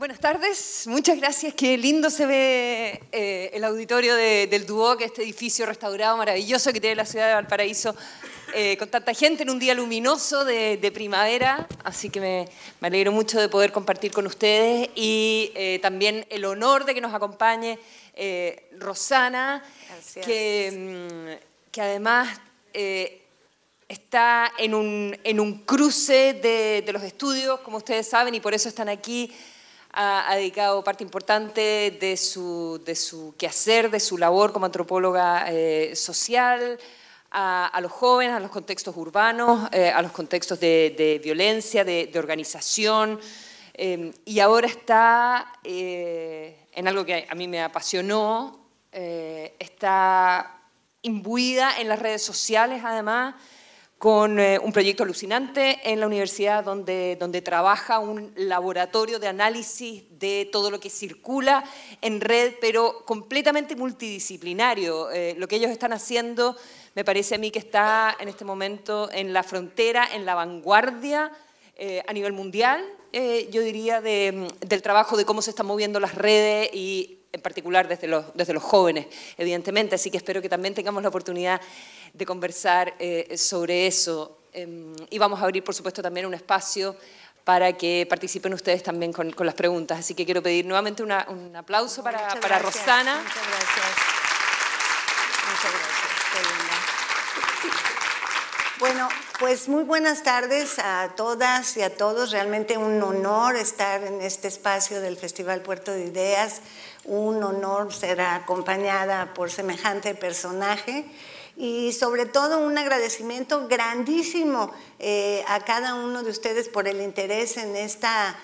Buenas tardes, muchas gracias. Qué lindo se ve eh, el auditorio de, del Duoc, este edificio restaurado maravilloso que tiene la ciudad de Valparaíso, eh, con tanta gente en un día luminoso de, primavera. Así que me, alegro mucho de poder compartir con ustedes y eh, también el honor de que nos acompañe Rosana, mm, que, además está en un, cruce de, de los estudios, como ustedes saben, y por eso están aquí ha, dedicado parte importante de su, quehacer, de su labor como antropóloga eh, social, a, los jóvenes, a los contextos urbanos, eh, a los contextos de, violencia, de, organización, eh, y ahora está en algo que a mí me apasionó, está imbuida en las redes sociales además, con eh, un proyecto alucinante en la universidad donde, donde trabaja un laboratorio de análisis de todo lo que circula en red, pero completamente multidisciplinario. Eh, lo que ellos están haciendo me parece a mí que está en este momento en la frontera, en la vanguardia eh, a nivel mundial, yo diría, del trabajo de cómo se están moviendo las redes y en particular desde los, desde los jóvenes, evidentemente. Así que espero que también tengamos la oportunidad de conversar eh, sobre eso. Em, y vamos a abrir, por supuesto, también un espacio para que participen ustedes también con, las preguntas. Así que quiero pedir nuevamente un aplauso para, Rosana. Muchas gracias. Bueno, pues muy buenas tardes a todas y a todos. Realmente un honor estar en este espacio del Festival Puerto de Ideas. Un honor ser acompañada por semejante personaje y sobre todo un agradecimiento grandísimo eh, a cada uno de ustedes por el interés en esta,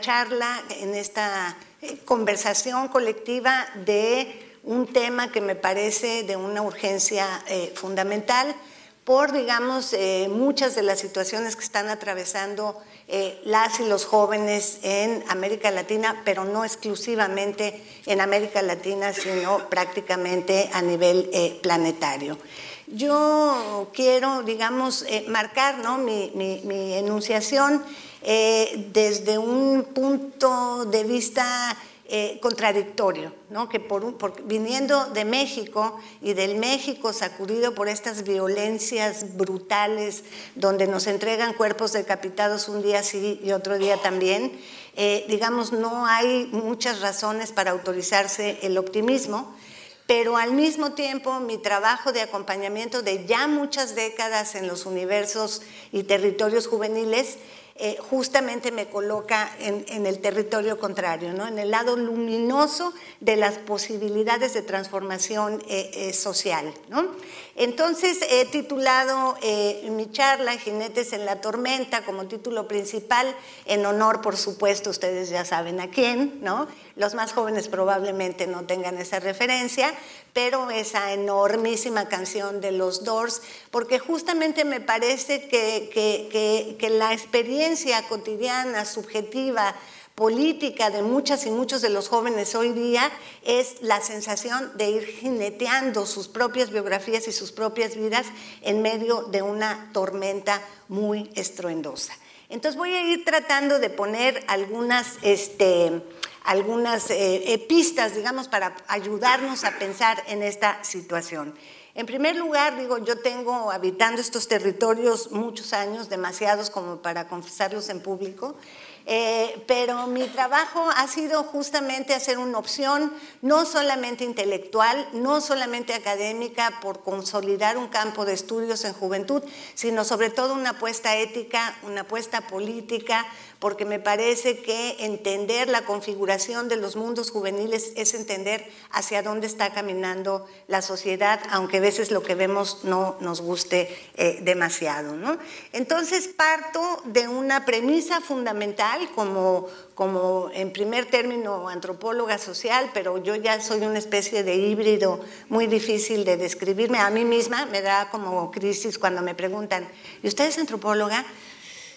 charla, en esta eh, conversación colectiva de un tema que me parece de una urgencia eh, fundamental por, digamos, eh, muchas de las situaciones que están atravesando eh, las y los jóvenes en América Latina, pero no exclusivamente en América Latina, sino prácticamente a nivel eh, planetario. Yo quiero, digamos, marcar mi, enunciación desde un punto de vista eh, contradictorio, ¿no? que por viniendo de México y del México sacudido por estas violencias brutales donde nos entregan cuerpos decapitados un día sí y otro día también, eh, digamos, no hay muchas razones para autorizarse el optimismo. Pero al mismo tiempo mi trabajo de acompañamiento de ya muchas décadas en los universos y territorios juveniles eh, justamente me coloca en, el territorio contrario, ¿no? en el lado luminoso de las posibilidades de transformación eh, eh, social. Entonces he titulado eh, mi charla Jinetes en la Tormenta como título principal, en honor, por supuesto, ustedes ya saben a quién, ¿no? Los más jóvenes probablemente no tengan esa referencia, pero esa enormísima canción de los Doors, porque justamente me parece que la experiencia cotidiana, subjetiva, política de muchas y muchos de los jóvenes hoy día es la sensación de ir jineteando sus propias biografías y sus propias vidas en medio de una tormenta muy estruendosa. Entonces voy a ir tratando de poner algunas, este, algunas eh, eh, pistas, digamos, para ayudarnos a pensar en esta situación. En primer lugar, digo, yo tengo habitando estos territorios muchos años, demasiados como para confesarlos en público, eh, pero mi trabajo ha sido justamente hacer una opción no solamente intelectual, no solamente académica por consolidar un campo de estudios en juventud, sino sobre todo una apuesta ética, una apuesta política, porque me parece que entender la configuración de los mundos juveniles es entender hacia dónde está caminando la sociedad, aunque a veces lo que vemos no nos guste eh, demasiado. Entonces parto de una premisa fundamental como, como en primer término antropóloga social, pero yo ya soy una especie de híbrido muy difícil de describirme. A mí misma me da como crisis cuando me preguntan, ¿y usted es antropóloga?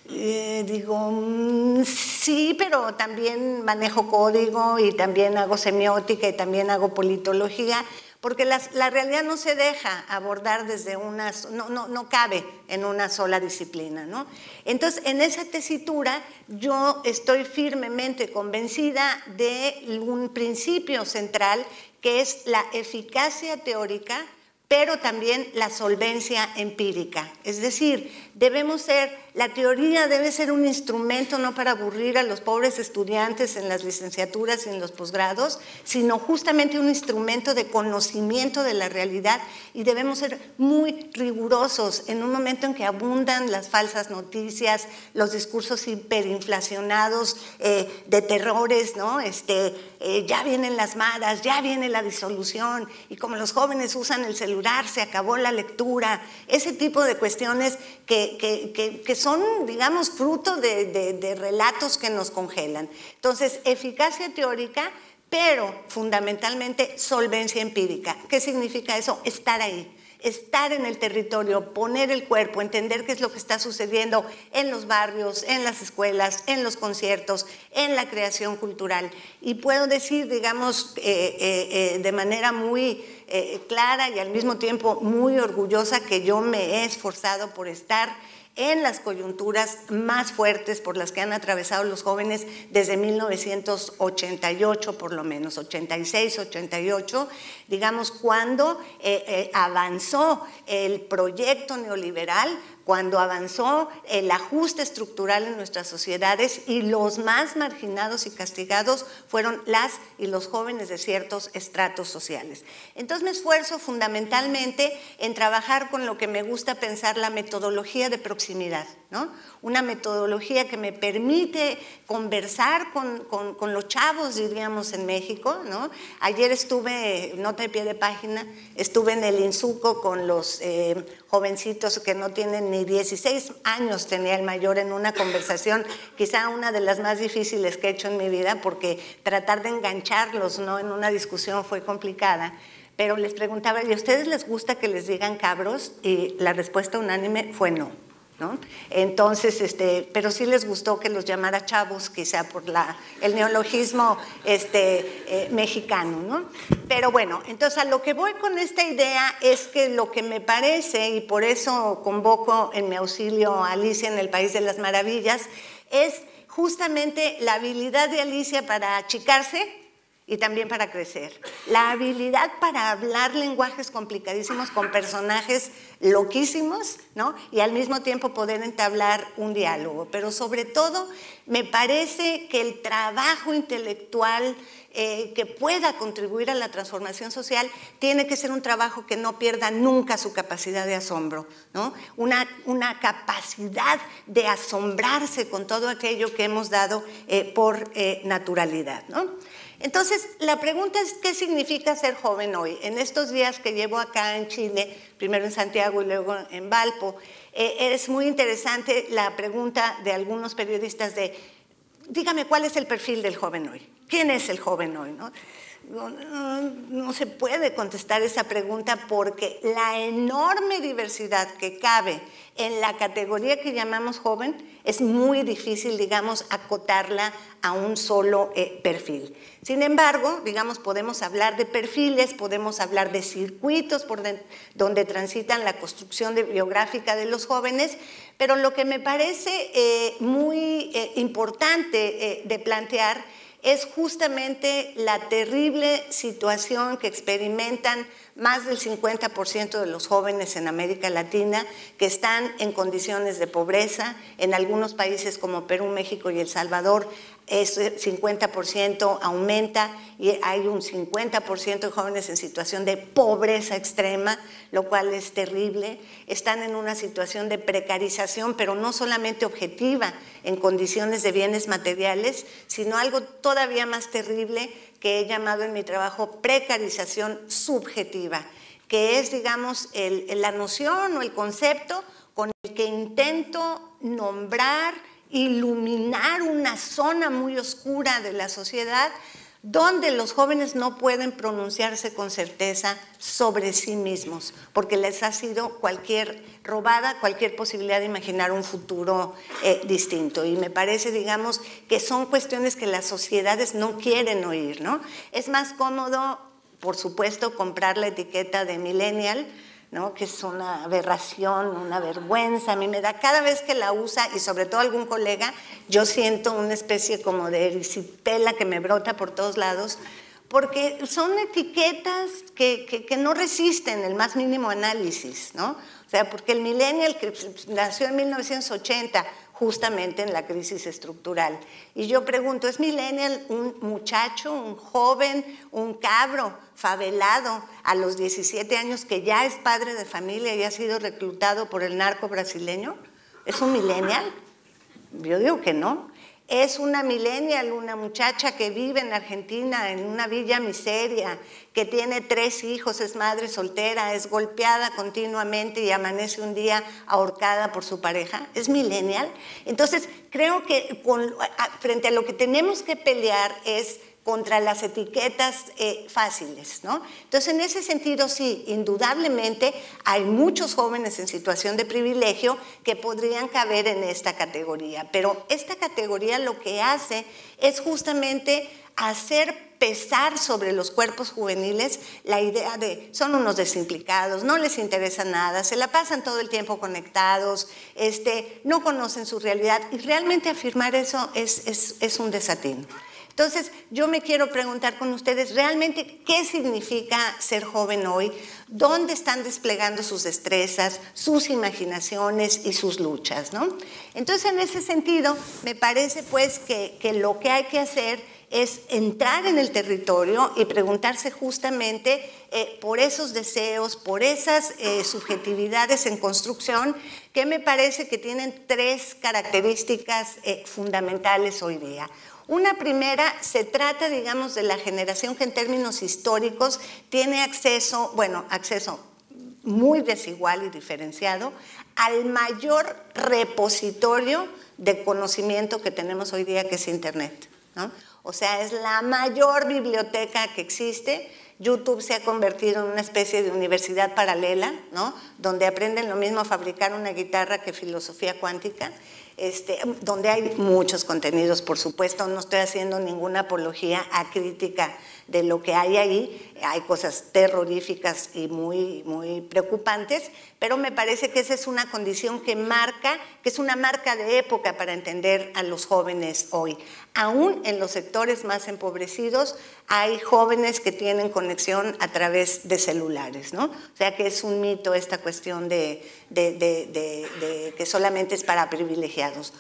Eh, digo, mm, sí, pero también manejo código y también hago semiótica y también hago politología, porque la realidad no se deja abordar desde una, no, no, no cabe en una sola disciplina. ¿no? Entonces, en esa tesitura yo estoy firmemente convencida de un principio central que es la eficacia teórica, pero también la solvencia empírica. Es decir, Debemos ser, la teoría debe ser un instrumento no para aburrir a los pobres estudiantes en las licenciaturas y en los posgrados, sino justamente un instrumento de conocimiento de la realidad y debemos ser muy rigurosos en un momento en que abundan las falsas noticias, los discursos hiperinflacionados eh, de terrores, ¿no? Este, eh, ya vienen las maras, ya viene la disolución y como los jóvenes usan el celular, se acabó la lectura, ese tipo de cuestiones que que, son, digamos, fruto de, de relatos que nos congelan. Entonces, eficacia teórica, pero fundamentalmente solvencia empírica. ¿Qué significa eso? Estar ahí estar en el territorio, poner el cuerpo, entender qué es lo que está sucediendo en los barrios, en las escuelas, en los conciertos, en la creación cultural. Y puedo decir, digamos, eh, eh, eh, de manera muy clara y al mismo tiempo muy orgullosa que yo me he esforzado por estar en las coyunturas más fuertes por las que han atravesado los jóvenes desde 1988, por lo menos, 86, 88, digamos, cuando eh, eh, avanzó el proyecto neoliberal, cuando avanzó el ajuste estructural en nuestras sociedades y los más marginados y castigados fueron las y los jóvenes de ciertos estratos sociales. Entonces me esfuerzo fundamentalmente en trabajar con lo que me gusta pensar la metodología de proximidad, ¿no? una metodología que me permite conversar con, con, los chavos, diríamos, en México. ¿no? Ayer estuve, no de pie de página, estuve en el Insuco con los eh, jovencitos que no tienen ni 16 años, tenía el mayor en una conversación, quizá una de las más difíciles que he hecho en mi vida, porque tratar de engancharlos ¿no? en una discusión fue complicada. Pero les preguntaba, ¿y a ustedes les gusta que les digan cabros? Y la respuesta unánime fue no. Entonces, este, pero sí les gustó que los llamara chavos, quizá por la, el neologismo este, eh, mexicano, ¿no? Pero bueno, entonces a lo que voy con esta idea es que lo que me parece, y por eso convoco en mi auxilio a Alicia en el País de las Maravillas, es justamente la habilidad de Alicia para achicarse, y también para crecer. La habilidad para hablar lenguajes complicadísimos con personajes loquísimos, ¿no? Y al mismo tiempo poder entablar un diálogo. Pero sobre todo, me parece que el trabajo intelectual eh, que pueda contribuir a la transformación social tiene que ser un trabajo que no pierda nunca su capacidad de asombro, ¿no? una, capacidad de asombrarse con todo aquello que hemos dado eh, por eh, naturalidad. ¿no? Entonces, la pregunta es, ¿qué significa ser joven hoy? En estos días que llevo acá en Chile, primero en Santiago y luego en Valpo, eh, es muy interesante la pregunta de algunos periodistas de, dígame cuál es el perfil del joven hoy, quién es el joven hoy, no, se puede contestar esa pregunta porque la enorme diversidad que cabe en la categoría que llamamos joven es muy difícil, digamos, acotarla a un solo eh, perfil. Sin embargo, digamos, podemos hablar de perfiles, podemos hablar de circuitos por donde transitan la construcción de, biográfica de los jóvenes, pero lo que me parece eh, muy eh, importante de plantear es justamente la terrible situación que experimentan más del 50% de los jóvenes en América Latina que están en condiciones de pobreza. En algunos países como Perú, México y El Salvador, ese 50% aumenta y hay un 50% de jóvenes en situación de pobreza extrema, lo cual es terrible. Están en una situación de precarización, pero no solamente objetiva en condiciones de bienes materiales, sino algo todavía más terrible que he llamado en mi trabajo precarización subjetiva, que es, digamos, la noción o el concepto con el que intento nombrar, iluminar una zona muy oscura de la sociedad donde los jóvenes no pueden pronunciarse con certeza sobre sí mismos, porque les ha sido cualquier robada, cualquier posibilidad de imaginar un futuro eh, distinto. Y me parece, digamos, que son cuestiones que las sociedades no quieren oír, ¿no? Es más cómodo, por supuesto, comprar la etiqueta de millennial, ¿no? que es una aberración, una vergüenza, a mí me da cada vez que la usa y sobre todo algún colega, yo siento una especie como de erisipela que me brota por todos lados, porque son etiquetas que, no resisten el más mínimo análisis, ¿no? O sea, porque el millennial que nació en 1980, justamente en la crisis estructural. Y yo pregunto, ¿es millennial un muchacho, un joven, un cabro favelado a los 17 años que ya es padre de familia y ha sido reclutado por el narco brasileño? ¿Es un millennial? Yo digo que no es una millennial, una muchacha que vive en Argentina, en una villa miseria, que tiene tres hijos, es madre soltera, es golpeada continuamente y amanece un día ahorcada por su pareja, es millennial. Entonces, creo que frente a lo que tenemos que pelear es contra las etiquetas eh, fáciles. Entonces, en ese sentido, sí, indudablemente hay muchos jóvenes en situación de privilegio que podrían caber en esta categoría, pero esta categoría lo que hace es justamente hacer pesar sobre los cuerpos juveniles la idea de son unos desimplicados, no les interesa nada, se la pasan todo el tiempo conectados, este, no conocen su realidad y realmente afirmar eso es, es un desatino. Entonces, yo me quiero preguntar con ustedes realmente qué significa ser joven hoy, dónde están desplegando sus destrezas, sus imaginaciones y sus luchas, ¿no? Entonces, en ese sentido, me parece pues que, lo que hay que hacer es entrar en el territorio y preguntarse justamente eh, por esos deseos, por esas eh, subjetividades en construcción que me parece que tienen tres características eh, fundamentales hoy día. Una primera se trata, digamos, de la generación que en términos históricos tiene acceso, bueno, acceso muy desigual y diferenciado al mayor repositorio de conocimiento que tenemos hoy día, que es Internet. O sea, es la mayor biblioteca que existe. YouTube se ha convertido en una especie de universidad paralela, donde aprenden lo mismo a fabricar una guitarra que filosofía cuántica. Este, donde hay muchos contenidos, por supuesto, no estoy haciendo ninguna apología a crítica de lo que hay ahí. Hay cosas terroríficas y muy, muy preocupantes, pero me parece que esa es una condición que marca, que es una marca de época para entender a los jóvenes hoy. Aún en los sectores más empobrecidos hay jóvenes que tienen conexión a través de celulares, ¿no? O sea que es un mito esta cuestión de que solamente es para privilegiados.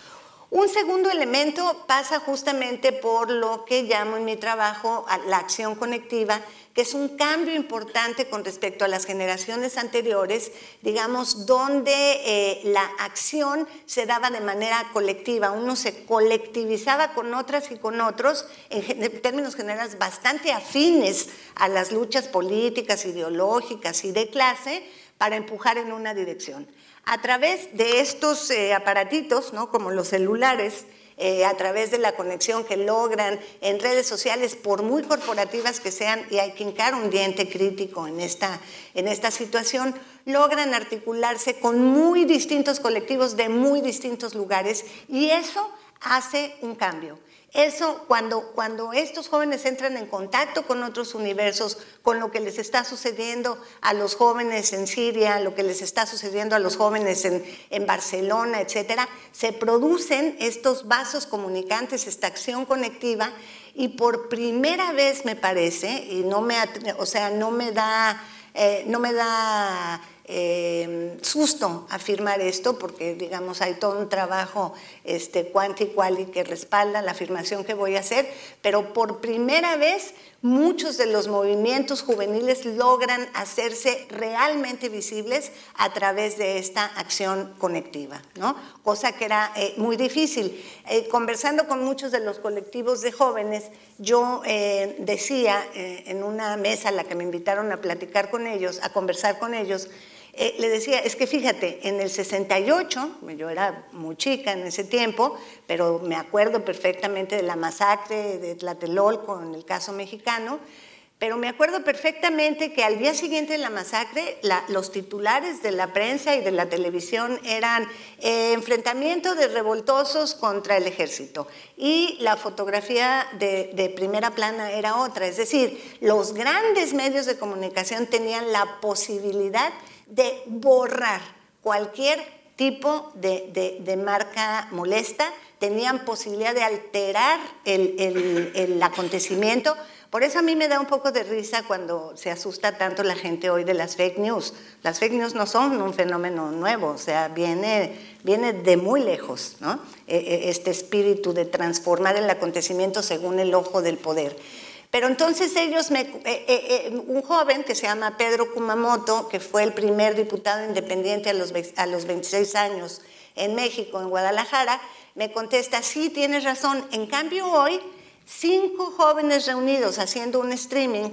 Un segundo elemento pasa justamente por lo que llamo en mi trabajo la acción conectiva, que es un cambio importante con respecto a las generaciones anteriores, digamos, donde eh, la acción se daba de manera colectiva, uno se colectivizaba con otras y con otros, en términos generales bastante afines a las luchas políticas, ideológicas y de clase, para empujar en una dirección. A través de estos eh, aparatitos, ¿no? como los celulares, eh, a través de la conexión que logran en redes sociales, por muy corporativas que sean, y hay que encarar un diente crítico en esta, en esta situación, logran articularse con muy distintos colectivos de muy distintos lugares y eso hace un cambio. Eso, cuando, cuando estos jóvenes entran en contacto con otros universos, con lo que les está sucediendo a los jóvenes en Siria, lo que les está sucediendo a los jóvenes en, Barcelona, etc., se producen estos vasos comunicantes, esta acción conectiva, y por primera vez me parece, y no me, o sea, no me da, eh, no me da susto eh, afirmar esto porque, digamos, hay todo un trabajo este, cuanti quali que respalda la afirmación que voy a hacer, pero por primera vez muchos de los movimientos juveniles logran hacerse realmente visibles a través de esta acción conectiva, ¿no? cosa que era eh, muy difícil. Eh, conversando con muchos de los colectivos de jóvenes, yo decía en una mesa a la que me invitaron a platicar con ellos, a conversar con ellos, eh, le decía, es que fíjate, en el 68, yo era muy chica en ese tiempo, pero me acuerdo perfectamente de la masacre de Tlatelolco en el caso mexicano, pero me acuerdo perfectamente que al día siguiente de la masacre, los titulares de la prensa y de la televisión eran eh, enfrentamiento de revoltosos contra el ejército. Y la fotografía de, primera plana era otra. Es decir, los grandes medios de comunicación tenían la posibilidad de borrar cualquier tipo de, marca molesta, tenían posibilidad de alterar el, acontecimiento. Por eso a mí me da un poco de risa cuando se asusta tanto la gente hoy de las fake news. Las fake news no son un fenómeno nuevo, o sea, viene, de muy lejos, e, e, Este espíritu de transformar el acontecimiento según el ojo del poder. Pero entonces ellos, me, eh, eh, eh, un joven que se llama Pedro Kumamoto, que fue el primer diputado independiente a los, a los 26 años en México, en Guadalajara, me contesta, sí, tienes razón. En cambio, hoy, cinco jóvenes reunidos haciendo un streaming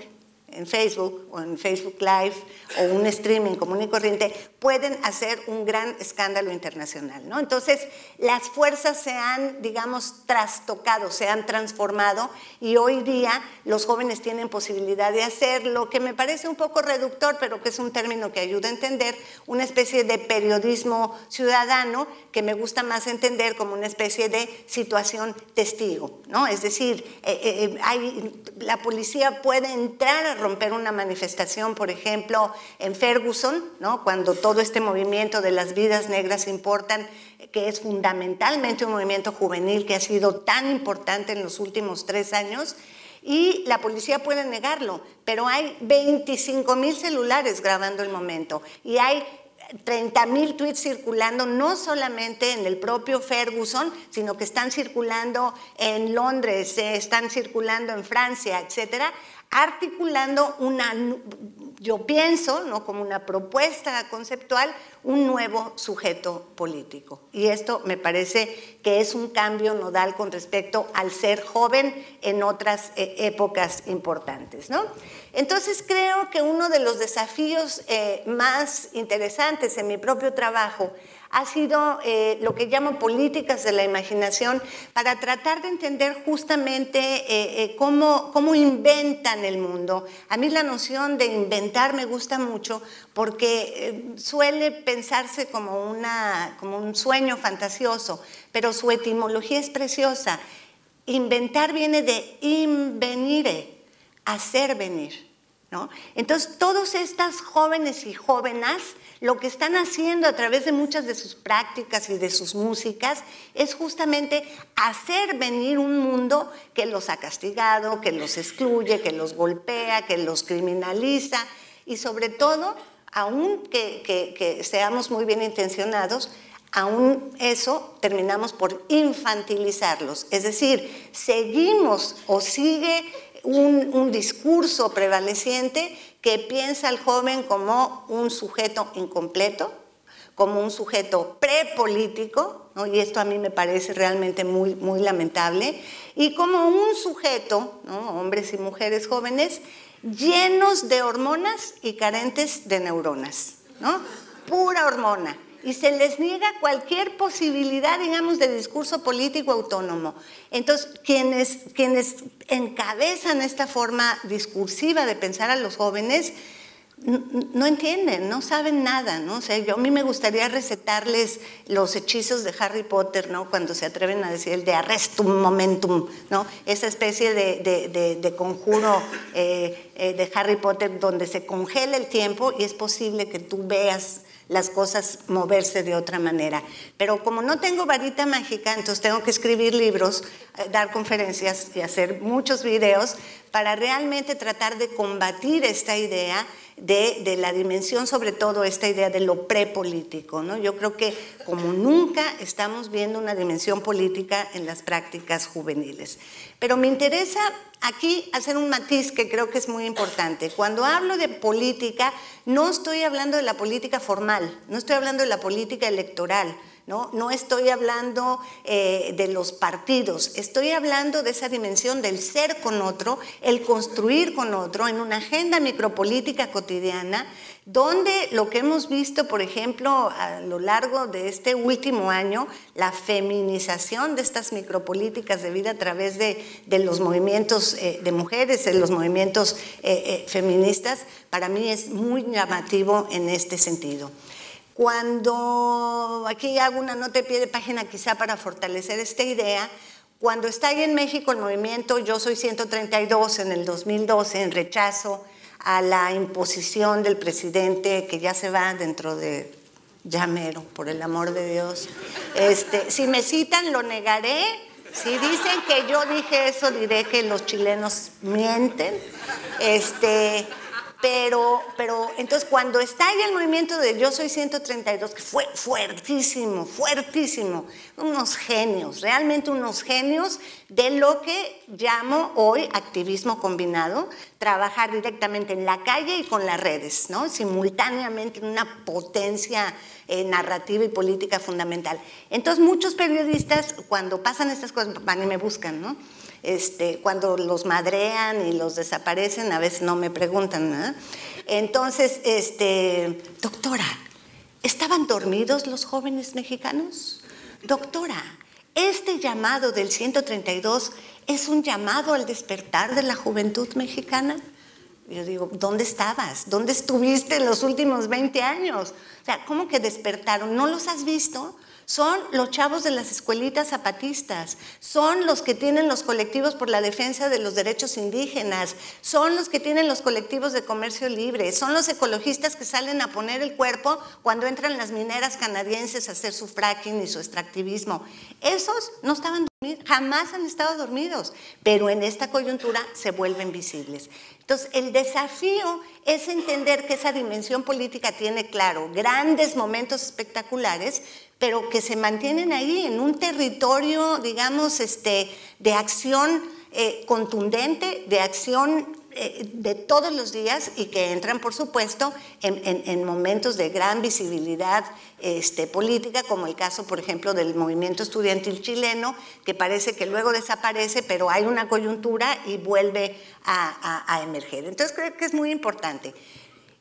en Facebook o en Facebook Live o un streaming común y corriente, pueden hacer un gran escándalo internacional. ¿no? Entonces, las fuerzas se han, digamos, trastocado, se han transformado y hoy día los jóvenes tienen posibilidad de hacer lo que me parece un poco reductor, pero que es un término que ayuda a entender, una especie de periodismo ciudadano que me gusta más entender como una especie de situación testigo. ¿no? Es decir, eh, eh, eh, hay, la policía puede entrar a romper una manifestación, por ejemplo, en Ferguson, ¿no? cuando todo este movimiento de las vidas negras importan, que es fundamentalmente un movimiento juvenil que ha sido tan importante en los últimos tres años, y la policía puede negarlo, pero hay 25 mil celulares grabando el momento y hay 30 mil tweets circulando, no solamente en el propio Ferguson, sino que están circulando en Londres, eh, están circulando en Francia, etcétera, articulando una, yo pienso, ¿no? como una propuesta conceptual, un nuevo sujeto político. Y esto me parece que es un cambio nodal con respecto al ser joven en otras eh, épocas importantes. Entonces creo que uno de los desafíos eh, más interesantes en mi propio trabajo ha sido eh, lo que llamo políticas de la imaginación para tratar de entender justamente eh, eh, cómo, cómo inventan el mundo. A mí la noción de inventar me gusta mucho porque suele pensarse como, una, como un sueño fantasioso, pero su etimología es preciosa. Inventar viene de invenire, hacer venir. ¿no? Entonces, todos estas jóvenes y jóvenes lo que están haciendo a través de muchas de sus prácticas y de sus músicas es justamente hacer venir un mundo que los ha castigado, que los excluye, que los golpea, que los criminaliza y sobre todo, aun que, seamos muy bien intencionados, aún eso terminamos por infantilizarlos. Es decir, seguimos o sigue un, discurso prevaleciente que piensa al joven como un sujeto incompleto, como un sujeto prepolítico, y esto a mí me parece realmente muy, muy lamentable, y como un sujeto, hombres y mujeres jóvenes, llenos de hormonas y carentes de neuronas, ¿no? pura hormona y se les niega cualquier posibilidad, digamos, de discurso político autónomo. Entonces, quienes, quienes encabezan esta forma discursiva de pensar a los jóvenes, no entienden, no saben nada, ¿no? O yo a mí me gustaría recetarles los hechizos de Harry Potter, ¿no? Cuando se atreven a decir el de arrestum momentum, ¿no? Esa especie de, de, de, conjuro eh, eh, de Harry Potter donde se congela el tiempo y es posible que tú veas las cosas moverse de otra manera. Pero como no tengo varita mágica, entonces tengo que escribir libros, eh, dar conferencias y hacer muchos videos para realmente tratar de combatir esta idea de, la dimensión, sobre todo esta idea de lo prepolítico. ¿no? Yo creo que como nunca estamos viendo una dimensión política en las prácticas juveniles. Pero me interesa aquí hacer un matiz que creo que es muy importante. Cuando hablo de política, no estoy hablando de la política formal, no estoy hablando de la política electoral. No, estoy hablando eh, de los partidos, estoy hablando de esa dimensión del ser con otro, el construir con otro en una agenda micropolítica cotidiana donde lo que hemos visto, por ejemplo, a lo largo de este último año, la feminización de estas micropolíticas de vida a través de, los movimientos eh, de mujeres, de los movimientos eh, eh, feministas, para mí es muy llamativo en este sentido. Cuando, aquí hago una nota de pie de página quizá para fortalecer esta idea, cuando está ahí en México el movimiento Yo Soy 132 en el 2012, en rechazo, a la imposición del presidente que ya se va dentro de llamero, por el amor de Dios. Este, si me citan, lo negaré. Si dicen que yo dije eso, diré que los chilenos mienten. Este, pero, pero entonces cuando está ahí el movimiento de Yo Soy 132, que fue fuertísimo, fuertísimo, unos genios, realmente unos genios de lo que llamo hoy activismo combinado, trabajar directamente en la calle y con las redes, simultáneamente en una potencia eh, narrativa y política fundamental. Entonces muchos periodistas cuando pasan estas cosas van y me buscan, ¿no? Este, cuando los madrean y los desaparecen, a veces no me preguntan. Entonces, este, doctora, ¿estaban dormidos los jóvenes mexicanos? Doctora, este llamado del 132 es un llamado al despertar de la juventud mexicana. Yo digo, ¿dónde estabas? ¿Dónde estuviste los últimos 20 años? O sea, ¿cómo que despertaron? ¿No los has visto? son los chavos de las escuelitas zapatistas, son los que tienen los colectivos por la defensa de los derechos indígenas, son los que tienen los colectivos de comercio libre, son los ecologistas que salen a poner el cuerpo cuando entran las mineras canadienses a hacer su fracking y su extractivismo. Esos no estaban jamás han estado dormidos, pero en esta coyuntura se vuelven visibles. Entonces, el desafío es entender que esa dimensión política tiene, claro, grandes momentos espectaculares, pero que se mantienen ahí en un territorio, digamos, este, de acción eh, contundente, de acción eh, de todos los días y que entran, por supuesto, en, momentos de gran visibilidad este, política, como el caso, por ejemplo, del movimiento estudiantil chileno, que parece que luego desaparece, pero hay una coyuntura y vuelve a, emerger. Entonces creo que es muy importante.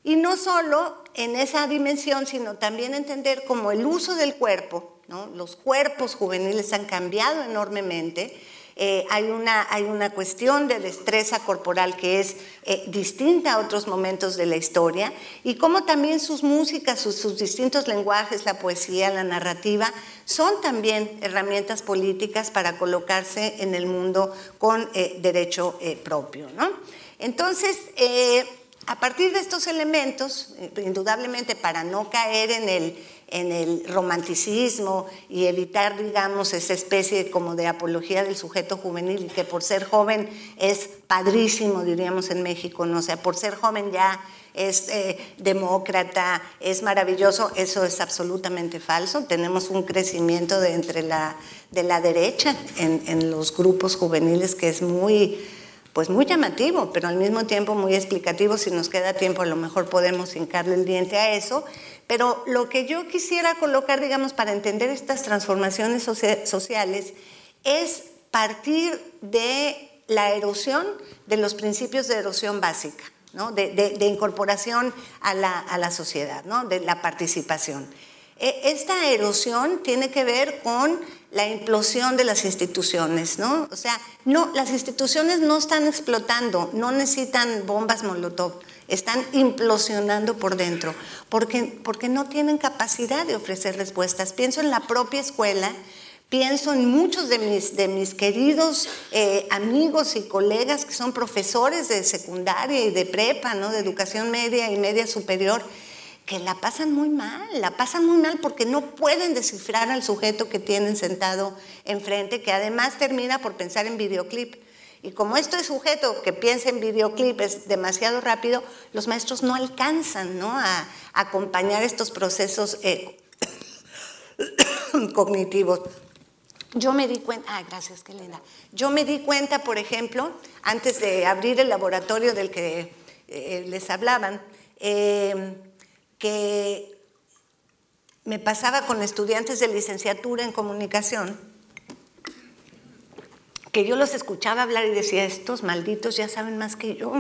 Y no solo en esa dimensión, sino también entender cómo el uso del cuerpo, los cuerpos juveniles han cambiado enormemente, eh, hay, una, hay una cuestión de destreza corporal que es eh, distinta a otros momentos de la historia y como también sus músicas, sus, distintos lenguajes, la poesía, la narrativa, son también herramientas políticas para colocarse en el mundo con eh, derecho propio. Entonces, a partir de estos elementos, indudablemente para no caer en el en el romanticismo y evitar, digamos, esa especie como de apología del sujeto juvenil que por ser joven es padrísimo, diríamos en México, ¿no? O sea, por ser joven ya es eh, demócrata, es maravilloso, eso es absolutamente falso. Tenemos un crecimiento de, entre la, de la derecha en, en, los grupos juveniles que es muy, pues muy llamativo, pero al mismo tiempo muy explicativo. Si nos queda tiempo, a lo mejor podemos hincarle el diente a eso. Pero lo que yo quisiera colocar, digamos, para entender estas transformaciones sociales es partir de la erosión de los principios de erosión básica, de, incorporación a la, a sociedad, de la participación. E, esta erosión tiene que ver con la implosión de las instituciones, ¿no? O sea, no, las instituciones no están explotando, no necesitan bombas molotov están implosionando por dentro, porque, no tienen capacidad de ofrecer respuestas. Pienso en la propia escuela, pienso en muchos de mis, queridos eh, amigos y colegas que son profesores de secundaria y de prepa, ¿no? de educación media y media superior, que la pasan muy mal, la pasan muy mal porque no pueden descifrar al sujeto que tienen sentado enfrente, que además termina por pensar en videoclip. Y como esto es sujeto que piensa en videoclipes demasiado rápido, los maestros no alcanzan A, acompañar estos procesos eh, cognitivos. Yo me di cuenta, ah, gracias, Yo me di cuenta, por ejemplo, antes de abrir el laboratorio del que eh, les hablaban, em, que me pasaba con estudiantes de licenciatura en comunicación que yo los escuchaba hablar y decía, estos malditos ya saben más que yo.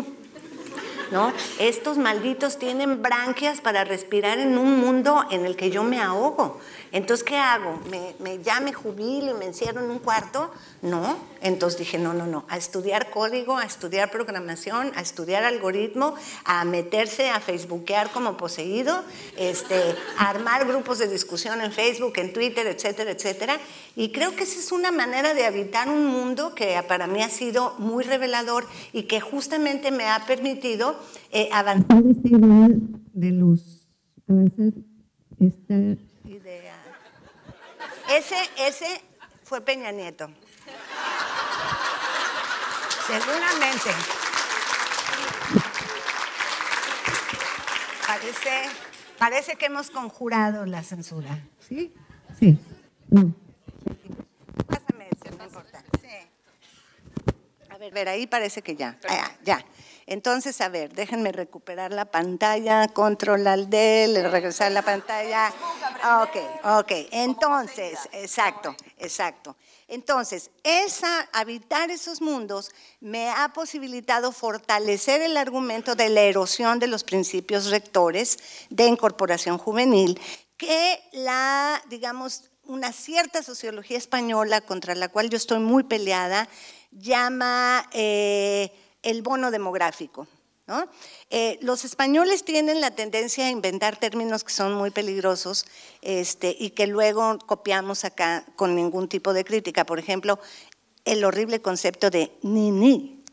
¿No? Estos malditos tienen branquias para respirar en un mundo en el que yo me ahogo. Entonces, ¿qué hago? ¿Me, me, ya me jubilo y me encierro en un cuarto? No. Entonces dije, no, no, no. A estudiar código, a estudiar programación, a estudiar algoritmo, a meterse, a facebookear como poseído, este, a armar grupos de discusión en Facebook, en Twitter, etcétera, etcétera. Y creo que esa es una manera de habitar un mundo que para mí ha sido muy revelador y que justamente me ha permitido eh, avanzar de luz. esta idea ese, ese fue Peña Nieto. Seguramente. Parece, parece que hemos conjurado la censura. ¿Sí? Sí. Mm. Pásame no importa. Sí. A ver, ver, ahí parece que ya. Ah, ya. Entonces, a ver, déjenme recuperar la pantalla, control al del, regresar la pantalla. Ah, ok, ok. Entonces, exacto, exacto. Entonces, esa, habitar esos mundos me ha posibilitado fortalecer el argumento de la erosión de los principios rectores de incorporación juvenil que la, digamos, una cierta sociología española contra la cual yo estoy muy peleada, llama eh, el bono demográfico. Eh, los españoles tienen la tendencia a inventar términos que son muy peligrosos este, y que luego copiamos acá con ningún tipo de crítica. Por ejemplo, el horrible concepto de nini.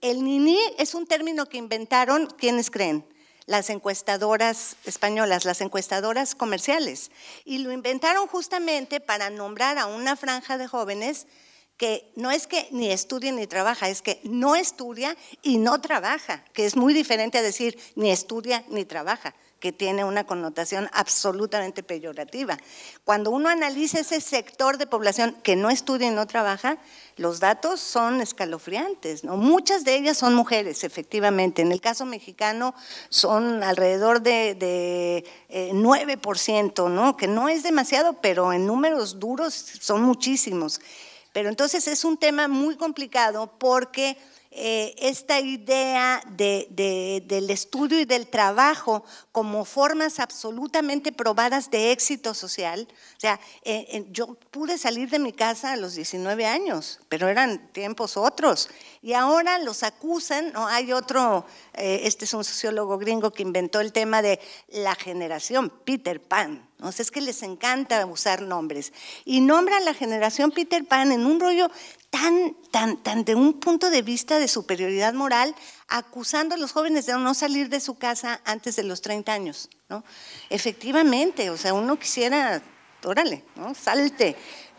El nini es un término que inventaron, ¿quiénes creen? las encuestadoras españolas, las encuestadoras comerciales. Y lo inventaron justamente para nombrar a una franja de jóvenes que no es que ni estudie ni trabaja, es que no estudia y no trabaja, que es muy diferente a decir ni estudia ni trabaja, que tiene una connotación absolutamente peyorativa. Cuando uno analiza ese sector de población que no estudia y no trabaja, los datos son escalofriantes, ¿no? Muchas de ellas son mujeres, efectivamente. En el caso mexicano son alrededor de, 9%, eh, ¿no? Que no es demasiado, pero en números duros son muchísimos. Pero entonces es un tema muy complicado porque eh, esta idea de, del estudio y del trabajo como formas absolutamente probadas de éxito social. O sea, eh, eh, yo pude salir de mi casa a los 19 años, pero eran tiempos otros. Y ahora los acusan, ¿no? hay otro, este es un sociólogo gringo que inventó el tema de la generación Peter Pan es que les encanta usar nombres. Y a la generación Peter Pan en un rollo tan, tan, tan de un punto de vista de superioridad moral, acusando a los jóvenes de no salir de su casa antes de los 30 años. Efectivamente, o sea, uno quisiera, órale, ¿no? salte.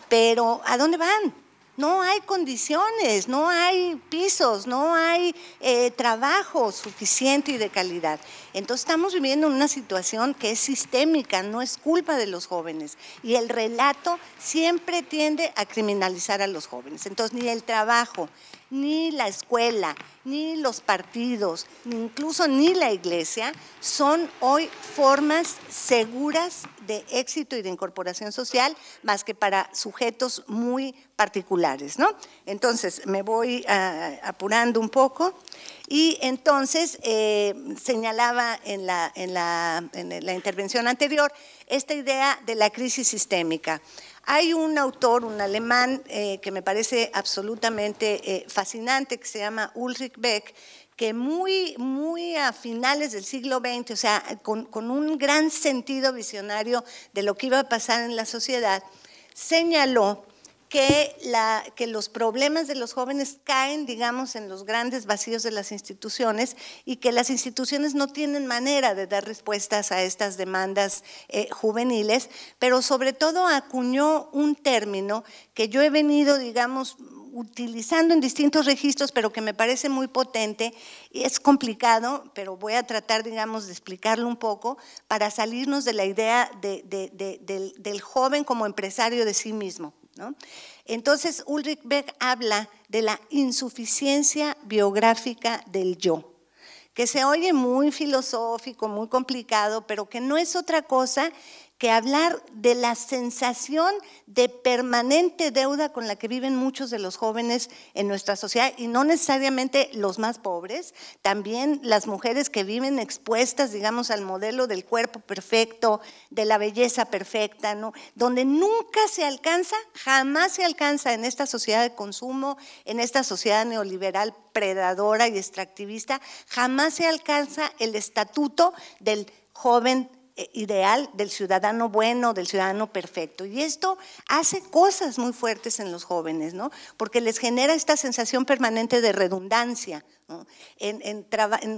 Pero ¿a dónde van? No hay condiciones, no hay pisos, no hay eh, trabajo suficiente y de calidad. Entonces estamos viviendo una situación que es sistémica, no es culpa de los jóvenes. Y el relato siempre tiende a criminalizar a los jóvenes. Entonces ni el trabajo, ni la escuela, ni los partidos, ni incluso ni la iglesia son hoy formas seguras de éxito y de incorporación social, más que para sujetos muy particulares. Entonces, me voy ah, apurando un poco. Y entonces eh, señalaba en la, intervención anterior esta idea de la crisis sistémica. Hay un autor, un alemán, eh, que me parece absolutamente eh, fascinante, que se llama Ulrich Beck, que muy, muy a finales del siglo XX, o sea, con un gran sentido visionario de lo que iba a pasar en la sociedad, señaló que, los problemas de los jóvenes caen, digamos, en los grandes vacíos de las instituciones y que las instituciones no tienen manera de dar respuestas a estas demandas eh, juveniles, pero sobre todo acuñó un término que yo he venido, digamos, utilizando en distintos registros, pero que me parece muy potente. y Es complicado, pero voy a tratar, digamos, de explicarlo un poco para salirnos de la idea del, joven como empresario de sí mismo. Entonces, Ulrich Beck habla de la insuficiencia biográfica del yo, que se oye muy filosófico, muy complicado, pero que no es otra cosa que hablar de la sensación de permanente deuda con la que viven muchos de los jóvenes en nuestra sociedad y no necesariamente los más pobres, también las mujeres que viven expuestas, digamos, al modelo del cuerpo perfecto, de la belleza perfecta, ¿no? Donde nunca se alcanza, jamás se alcanza en esta sociedad de consumo, en esta sociedad neoliberal predadora y extractivista, jamás se alcanza el estatuto del joven eh, ideal del ciudadano bueno, del ciudadano perfecto. Y esto hace cosas muy fuertes en los jóvenes, ¿no? Porque les genera esta sensación permanente de redundancia, en,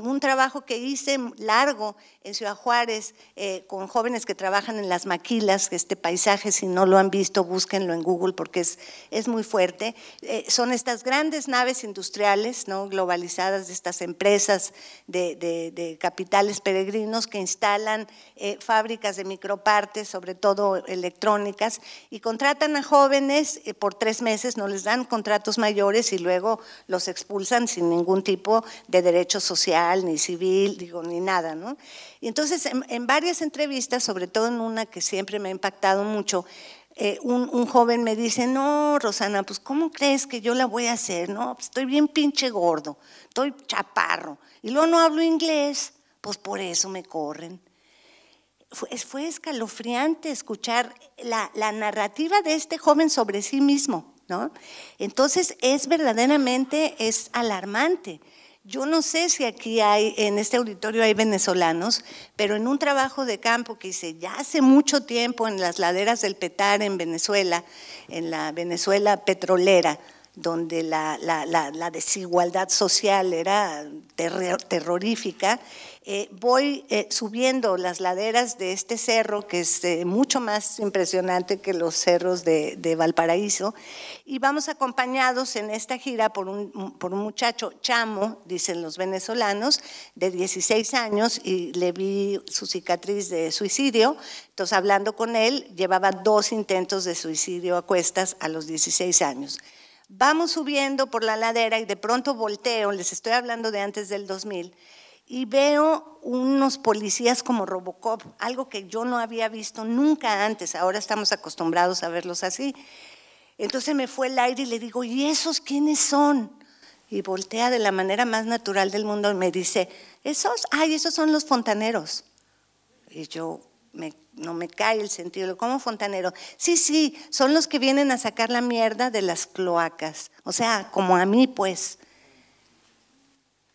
un trabajo que hice largo en Ciudad Juárez eh, con jóvenes que trabajan en las maquilas, este paisaje, si no lo han visto, búsquenlo en Google porque es, es muy fuerte. Eh, son estas grandes naves industriales ¿no? globalizadas de estas empresas de, capitales peregrinos que instalan eh, fábricas de micropartes, sobre todo electrónicas, y contratan a jóvenes por tres meses, no les dan contratos mayores y luego los expulsan sin ningún tipo de derecho social, ni civil, digo, ni nada, ¿no? Y entonces, en, varias entrevistas, sobre todo en una que siempre me ha impactado mucho, eh, un, joven me dice, no, Rosana, pues ¿cómo crees que yo la voy a hacer? No, pues, estoy bien pinche gordo, estoy chaparro, y luego no hablo inglés, pues por eso me corren. Fue, fue escalofriante escuchar la, la, narrativa de este joven sobre sí mismo, ¿no? Entonces es verdaderamente, es alarmante. Yo no sé si aquí hay, en este auditorio hay venezolanos, pero en un trabajo de campo que hice ya hace mucho tiempo en las laderas del Petar en Venezuela, en la Venezuela petrolera, donde la, desigualdad social era terrorífica, eh, voy eh, subiendo las laderas de este cerro, que es eh, mucho más impresionante que los cerros de, Valparaíso, y vamos acompañados en esta gira por un, por un muchacho chamo, dicen los venezolanos, de 16 años, y le vi su cicatriz de suicidio, entonces hablando con él, llevaba dos intentos de suicidio a cuestas a los 16 años. Vamos subiendo por la ladera y de pronto volteo, les estoy hablando de antes del 2000, y veo unos policías como Robocop, algo que yo no había visto nunca antes, ahora estamos acostumbrados a verlos así. Entonces me fue el aire y le digo, ¿y esos quiénes son? Y voltea de la manera más natural del mundo y me dice, esos, ay, esos son los fontaneros. Y yo, no me cae el sentido, ¿cómo fontanero. Sí, sí, son los que vienen a sacar la mierda de las cloacas. O sea, como a mí, pues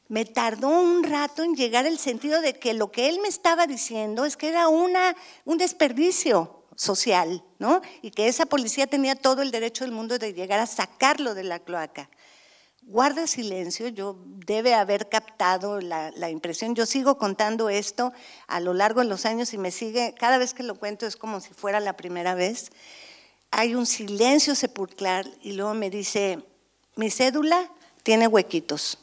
me tardó un rato en llegar al sentido de que lo que él me estaba diciendo es que era una, un desperdicio social, ¿no? Y que esa policía tenía todo el derecho del mundo de llegar a sacarlo de la cloaca. Guarda silencio, yo debe haber captado la, la impresión. Yo sigo contando esto a lo largo de los años y me sigue, cada vez que lo cuento es como si fuera la primera vez. Hay un silencio sepulcral y luego me dice, mi cédula tiene huequitos.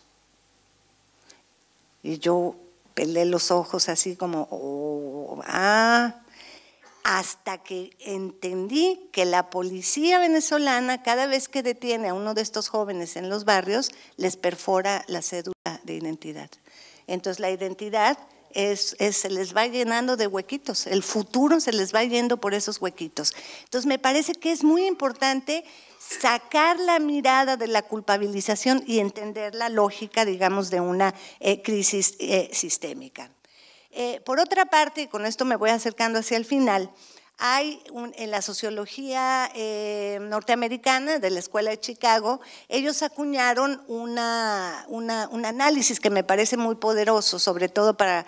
Y yo pelé los ojos así como, oh, ah, hasta que entendí que la policía venezolana cada vez que detiene a uno de estos jóvenes en los barrios, les perfora la cédula de identidad. Entonces la identidad se les va llenando de huequitos, el futuro se les va yendo por esos huequitos. Entonces me parece que es muy importante sacar la mirada de la culpabilización y entender la lógica, digamos, de una eh, crisis eh, sistémica. Eh, por otra parte, y con esto me voy acercando hacia el final, hay en la sociología eh, norteamericana de la Escuela de Chicago, ellos acuñaron un análisis que me parece muy poderoso, sobre todo para,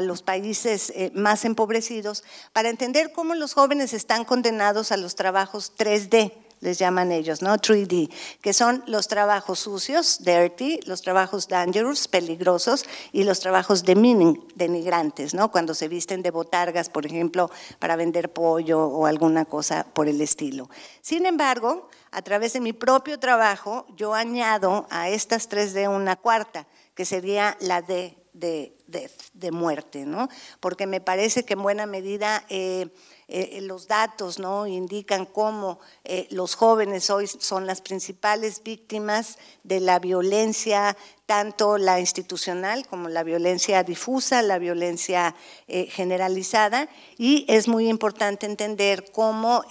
los países eh, más empobrecidos, para entender cómo los jóvenes están condenados a los trabajos 3D les llaman ellos, ¿no? 3D, que son los trabajos sucios, dirty, los trabajos dangerous, peligrosos, y los trabajos de denigrantes, ¿no? Cuando se visten de botargas, por ejemplo, para vender pollo o alguna cosa por el estilo. Sin embargo, a través de mi propio trabajo, yo añado a estas tres D una cuarta, que sería la D de, de, muerte, ¿no? Porque me parece que en buena medida... Eh, eh, eh, los datos indican cómo eh, los jóvenes hoy son las principales víctimas de la violencia, tanto la institucional como la violencia difusa, la violencia generalizada, y es muy importante entender cómo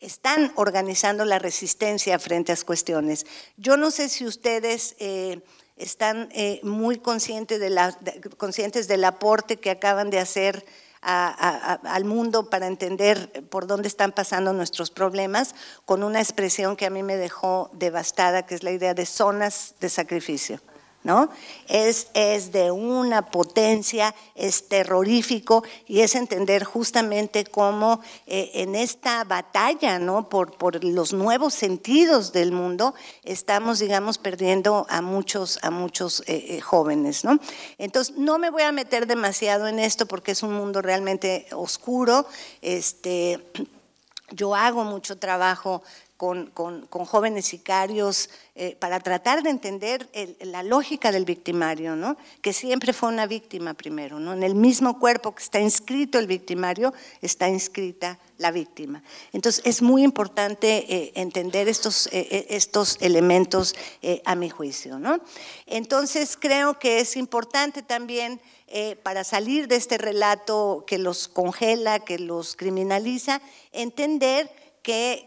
están organizando la resistencia frente a las cuestiones. Yo no sé si ustedes están muy conscientes del aporte que acaban de hacer al mundo para entender por dónde están pasando nuestros problemas, con una expresión que a mí me dejó devastada, que es la idea de zonas de sacrificio. Es, de una potencia, es terrorífico y es entender justamente cómo eh, en esta batalla, Por, los nuevos sentidos del mundo, estamos, digamos, perdiendo a muchos, a muchos eh, eh, jóvenes, Entonces, no me voy a meter demasiado en esto porque es un mundo realmente oscuro, este. Yo hago mucho trabajo con, jóvenes sicarios eh, para tratar de entender la lógica del victimario, ¿no? que siempre fue una víctima primero. ¿no? En el mismo cuerpo que está inscrito el victimario, está inscrita la víctima. Entonces es muy importante eh, entender estos, eh, estos elementos a mi juicio. ¿no? Entonces creo que es importante también para salir de este relato que los congela, que los criminaliza, entender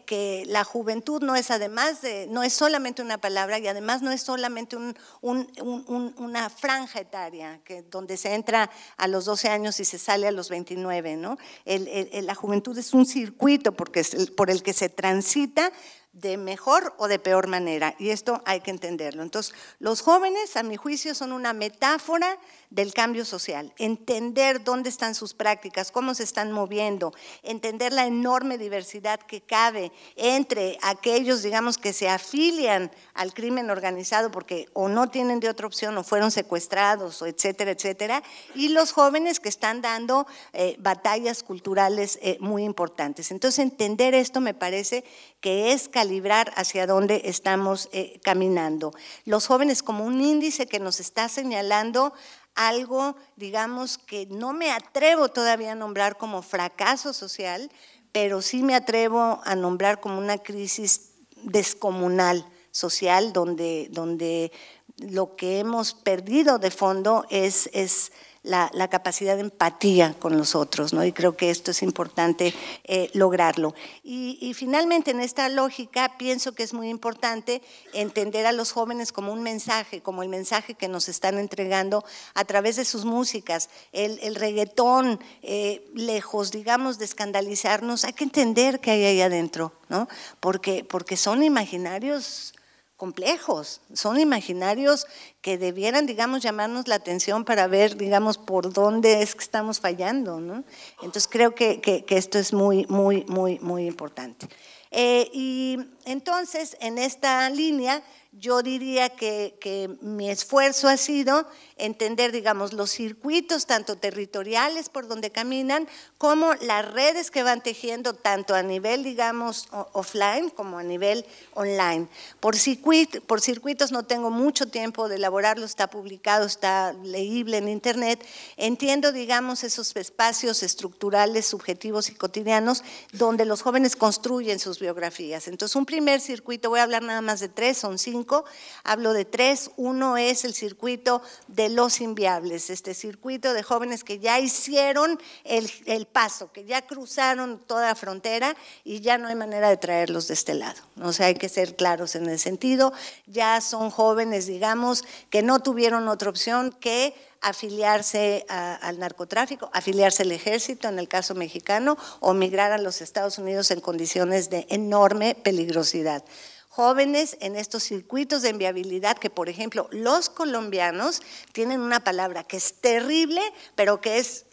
que, la juventud no es además de, no es solamente una palabra y además no es solamente una franja etaria que, donde se entra a los 12 años y se sale a los 29, ¿no? la juventud es un circuito porque es por el que se transita de mejor o de peor manera y esto hay que entenderlo. Entonces, los jóvenes, a mi juicio, son una metáfora del cambio social, entender dónde están sus prácticas, cómo se están moviendo, entender la enorme diversidad que cabe entre aquellos, digamos, que se afilian al crimen organizado porque o no tienen de otra opción o fueron secuestrados, o etcétera, etcétera, y los jóvenes que están dando eh, batallas culturales eh, muy importantes. Entonces, entender esto me parece que es calibrar hacia dónde estamos eh, caminando. Los jóvenes como un índice que nos está señalando algo, digamos, que no me atrevo todavía a nombrar como fracaso social, pero sí me atrevo a nombrar como una crisis descomunal social, donde, donde lo que hemos perdido de fondo es, es la, capacidad de empatía con los otros, ¿no? Y creo que esto es importante eh, lograrlo. Y, finalmente, en esta lógica, pienso que es muy importante entender a los jóvenes como un mensaje, como el mensaje que nos están entregando a través de sus músicas, el, reggaetón, eh, lejos, digamos, de escandalizarnos, hay que entender qué hay ahí adentro, ¿no? Porque, porque son imaginarios complejos, son imaginarios que debieran, digamos, llamarnos la atención para ver, digamos, por dónde es que estamos fallando, ¿no? Entonces creo que, esto es muy, muy, muy, muy importante. Eh, y entonces, en esta línea, yo diría que, que, mi esfuerzo ha sido entender, digamos, los circuitos, tanto territoriales por donde caminan, como las redes que van tejiendo, tanto a nivel, digamos, offline como a nivel online. Por, circuitos no tengo mucho tiempo de elaborarlo, está publicado, está leíble en Internet. Entiendo, digamos, esos espacios estructurales, subjetivos y cotidianos donde los jóvenes construyen sus biografías. Entonces, un primer circuito, voy a hablar nada más de tres, son cinco, hablo de tres. Uno es el circuito de los inviables, este circuito de jóvenes que ya hicieron el, el paso, que ya cruzaron toda la frontera y ya no hay manera de traerlos de este lado. O sea, hay que ser claros en el sentido, ya son jóvenes, digamos, que no tuvieron otra opción que afiliarse al narcotráfico, afiliarse al ejército en el caso mexicano o migrar a los Estados Unidos en condiciones de enorme peligrosidad jóvenes en estos circuitos de enviabilidad que, por ejemplo, los colombianos tienen una palabra que es terrible, pero que es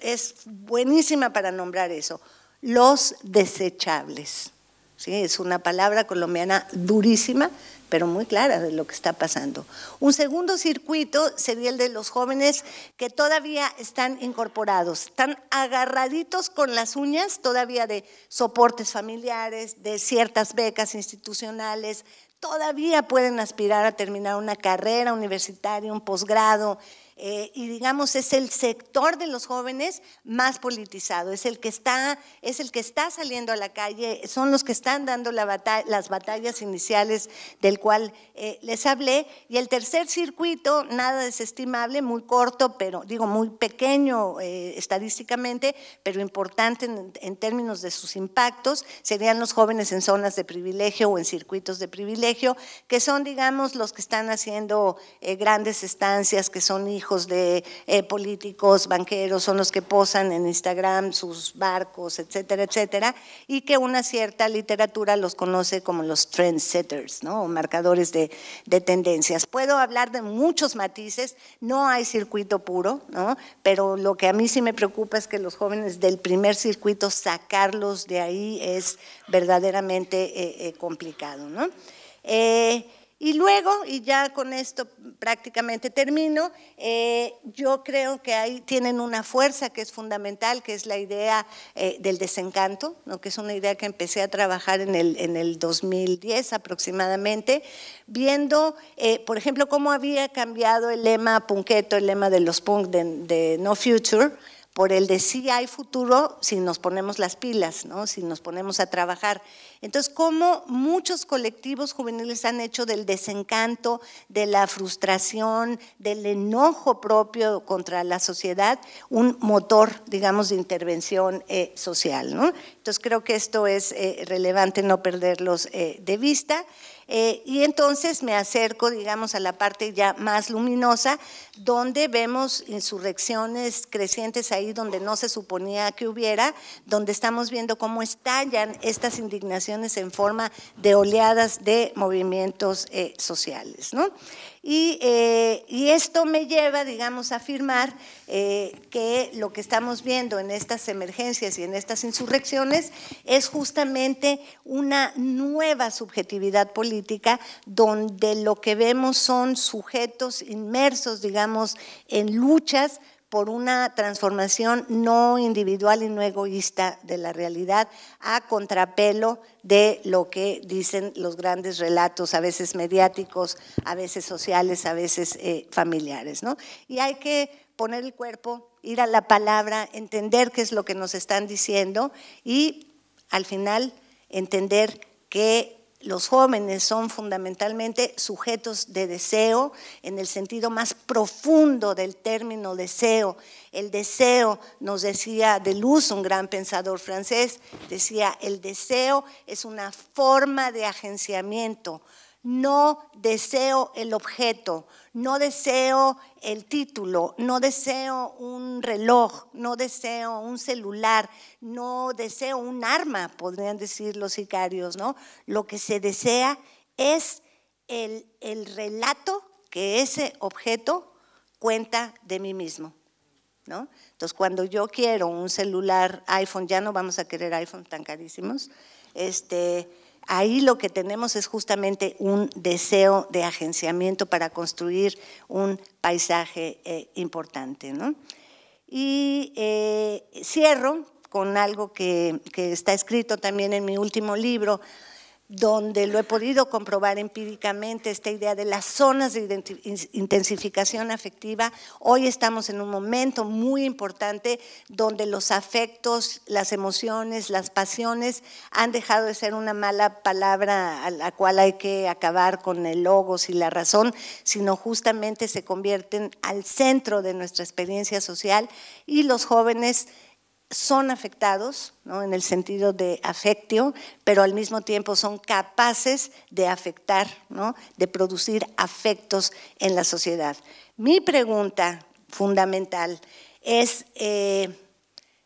es buenísima para nombrar eso, los desechables. ¿sí? Es una palabra colombiana durísima, pero muy clara de lo que está pasando. Un segundo circuito sería el de los jóvenes que todavía están incorporados, están agarraditos con las uñas todavía de soportes familiares, de ciertas becas institucionales, todavía pueden aspirar a terminar una carrera universitaria, un posgrado, eh, y digamos es el sector de los jóvenes más politizado, es el que está, es el que está saliendo a la calle, son los que están dando las batallas iniciales del cual eh, les hablé. Y el tercer circuito, nada desestimable, muy corto, pero digo muy pequeño eh, estadísticamente, pero importante en, en términos de sus impactos, serían los jóvenes en zonas de privilegio o en circuitos de privilegio, que son digamos los que están haciendo grandes estancias, que son hijos hijos de eh, políticos, banqueros, son los que posan en Instagram sus barcos, etcétera, etcétera, y que una cierta literatura los conoce como los trendsetters, ¿no? o marcadores de, tendencias. Puedo hablar de muchos matices, no hay circuito puro, ¿no? pero lo que a mí sí me preocupa es que los jóvenes del primer circuito, sacarlos de ahí es verdaderamente eh, eh, complicado. ¿no? Y luego, y ya con esto prácticamente termino, eh, yo creo que ahí tienen una fuerza que es fundamental, que es la idea eh, del desencanto, que es una idea que empecé a trabajar en el, 2010 aproximadamente, viendo, eh, por ejemplo, cómo había cambiado el lema Punketo, el lema de los punk de, de No Future, por el de sí hay futuro si nos ponemos las pilas, ¿no? si nos ponemos a trabajar. Entonces, como muchos colectivos juveniles han hecho del desencanto, de la frustración, del enojo propio contra la sociedad, un motor, digamos, de intervención eh, social. Entonces, creo que esto es eh, relevante no perderlos eh, de vista. y entonces me acerco, digamos, a la parte ya más luminosa donde vemos insurrecciones crecientes ahí donde no se suponía que hubiera, donde estamos viendo cómo estallan estas indignaciones en forma de oleadas de movimientos eh, sociales. Eh, y, esto me lleva, digamos, a afirmar eh, que lo que estamos viendo en estas emergencias y en estas insurrecciones es justamente una nueva subjetividad política donde lo que vemos son sujetos inmersos, digamos, estamos en luchas por una transformación no individual y no egoísta de la realidad a contrapelo de lo que dicen los grandes relatos, a veces mediáticos, a veces sociales, a veces eh, familiares. ¿no? Y hay que poner el cuerpo, ir a la palabra, entender qué es lo que nos están diciendo y al final entender que los jóvenes son fundamentalmente sujetos de deseo en el sentido más profundo del término deseo. El deseo, nos decía Deleuze, un gran pensador francés, decía, el deseo es una forma de agenciamiento, no deseo el objeto, no deseo el título, no deseo un reloj, no deseo un celular, no deseo un arma, podrían decir los sicarios, ¿no? Lo que se desea es el, relato que ese objeto cuenta de mí mismo. ¿No? Entonces, cuando yo quiero un celular iPhone, ya no vamos a querer iPhone tan carísimos, este, Ahí lo que tenemos es justamente un deseo de agenciamiento para construir un paisaje eh, importante. Y eh, cierro con algo que está escrito también en mi último libro, donde lo he podido comprobar empíricamente, esta idea de las zonas de intensificación afectiva. Hoy estamos en un momento muy importante donde los afectos, las emociones, las pasiones han dejado de ser una mala palabra a la cual hay que acabar con el logos y la razón, sino justamente se convierten al centro de nuestra experiencia social y los jóvenes son afectados, ¿no? en el sentido de afectio, pero al mismo tiempo son capaces de afectar, de producir afectos en la sociedad. Mi pregunta fundamental es eh,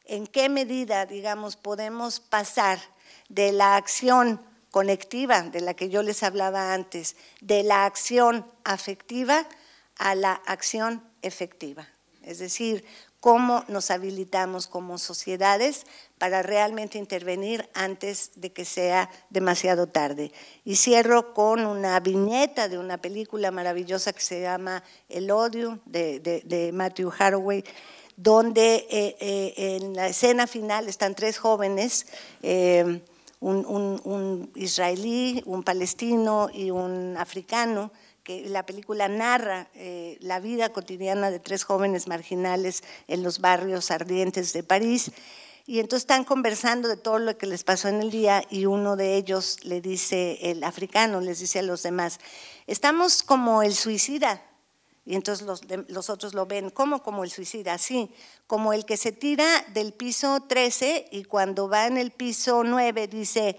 en qué medida, digamos, podemos pasar de la acción conectiva de la que yo les hablaba antes, de la acción afectiva a la acción efectiva. Es decir, cómo nos habilitamos como sociedades para realmente intervenir antes de que sea demasiado tarde. Y cierro con una viñeta de una película maravillosa que se llama El odio de, Matthew Haraway, donde eh, eh, en la escena final están tres jóvenes, eh, un israelí, un palestino y un africano, que la película narra eh, la vida cotidiana de tres jóvenes marginales en los barrios ardientes de París. Y entonces están conversando de todo lo que les pasó en el día y uno de ellos le dice, el africano les dice a los demás, estamos como el suicida. Y entonces los, otros lo ven, como Como el suicida, sí, como el que se tira del piso 13 y cuando va en el piso 9 dice,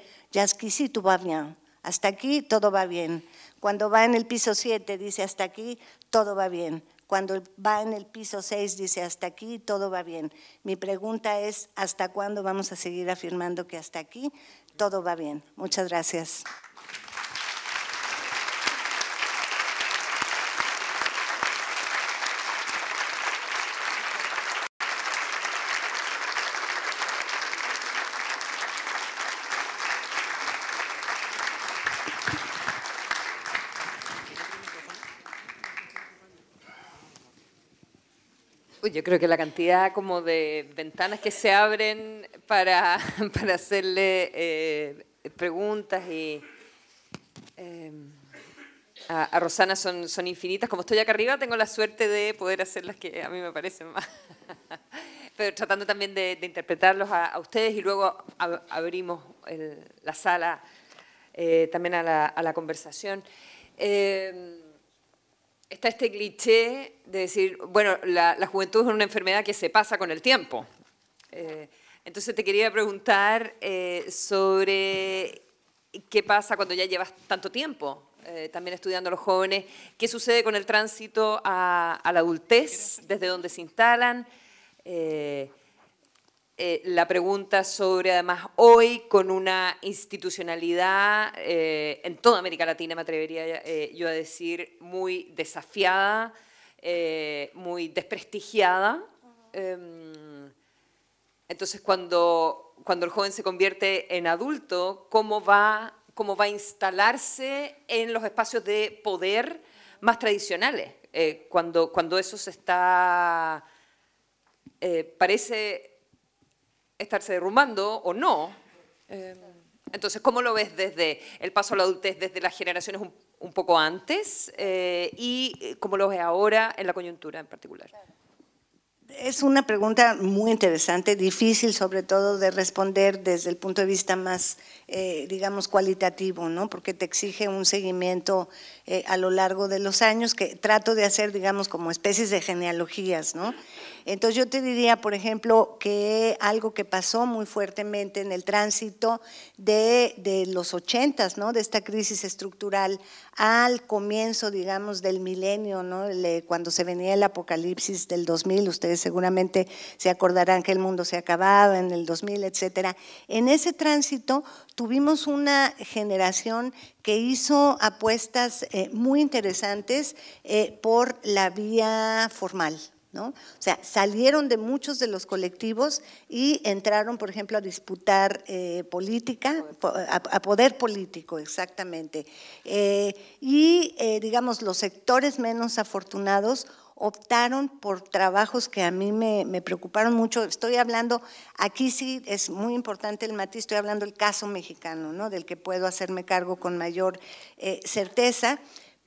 sí, tú va bien, hasta aquí todo va bien. Cuando va en el piso 7 dice hasta aquí, todo va bien. Cuando va en el piso 6 dice hasta aquí, todo va bien. Mi pregunta es, ¿hasta cuándo vamos a seguir afirmando que hasta aquí todo va bien? Muchas gracias. Pues yo creo que la cantidad como de ventanas que se abren para, hacerle eh, preguntas y eh, a, Rosana son, son infinitas. Como estoy acá arriba, tengo la suerte de poder hacer las que a mí me parecen más. Pero tratando también de, interpretarlos a, ustedes y luego abrimos la sala eh, también a la, conversación está este cliché de decir, bueno, la, juventud es una enfermedad que se pasa con el tiempo. Eh, entonces te quería preguntar eh, sobre qué pasa cuando ya llevas tanto tiempo eh, también estudiando a los jóvenes, qué sucede con el tránsito a, a la adultez, desde dónde se instalan. Eh, la pregunta sobre, además, hoy con una institucionalidad eh, en toda América Latina, me atrevería eh, yo a decir, muy desafiada, muy desprestigiada. Em, entonces, cuando, cuando el joven se convierte en adulto, ¿cómo va, cómo va a instalarse en los espacios de poder más tradicionales? cuando, cuando eso se está... parece estarse derrumbando o no. Eh, entonces, ¿cómo lo ves desde el paso a la adultez, desde las generaciones un, poco antes eh, y eh, cómo lo ves ahora en la coyuntura en particular? Es una pregunta muy interesante, difícil sobre todo de responder desde el punto de vista más, digamos, cualitativo, ¿no? porque te exige un seguimiento a lo largo de los años que trato de hacer, digamos, como especies de genealogías, ¿no? Entonces yo te diría, por ejemplo, que algo que pasó muy fuertemente en el tránsito de, los ochentas, ¿no? de esta crisis estructural al comienzo, digamos, del milenio, ¿no? cuando se venía el apocalipsis del 2000, ustedes seguramente se acordarán que el mundo se acababa en el 2000, etcétera. En ese tránsito tuvimos una generación que hizo apuestas eh, muy interesantes eh, por la vía formal, o sea, salieron de muchos de los colectivos y entraron, por ejemplo, a disputar eh, política, a, poder político, exactamente. Eh, y, eh, digamos, los sectores menos afortunados optaron por trabajos que a mí me, preocuparon mucho. Estoy hablando, aquí sí es muy importante el matiz, estoy hablando del caso mexicano, ¿no? del que puedo hacerme cargo con mayor certeza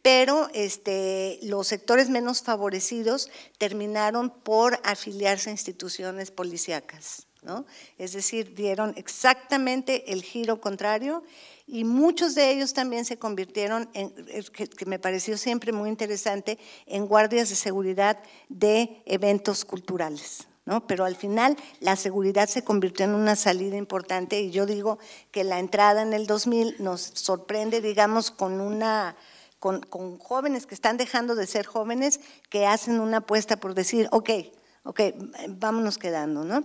pero este, los sectores menos favorecidos terminaron por afiliarse a instituciones policíacas. ¿no? Es decir, dieron exactamente el giro contrario y muchos de ellos también se convirtieron, en, que, me pareció siempre muy interesante, en guardias de seguridad de eventos culturales. ¿No? Pero al final la seguridad se convirtió en una salida importante y yo digo que la entrada en el 2000 nos sorprende, digamos, con una con, jóvenes que están dejando de ser jóvenes, que hacen una apuesta por decir, ok, ok, vámonos quedando, ¿no?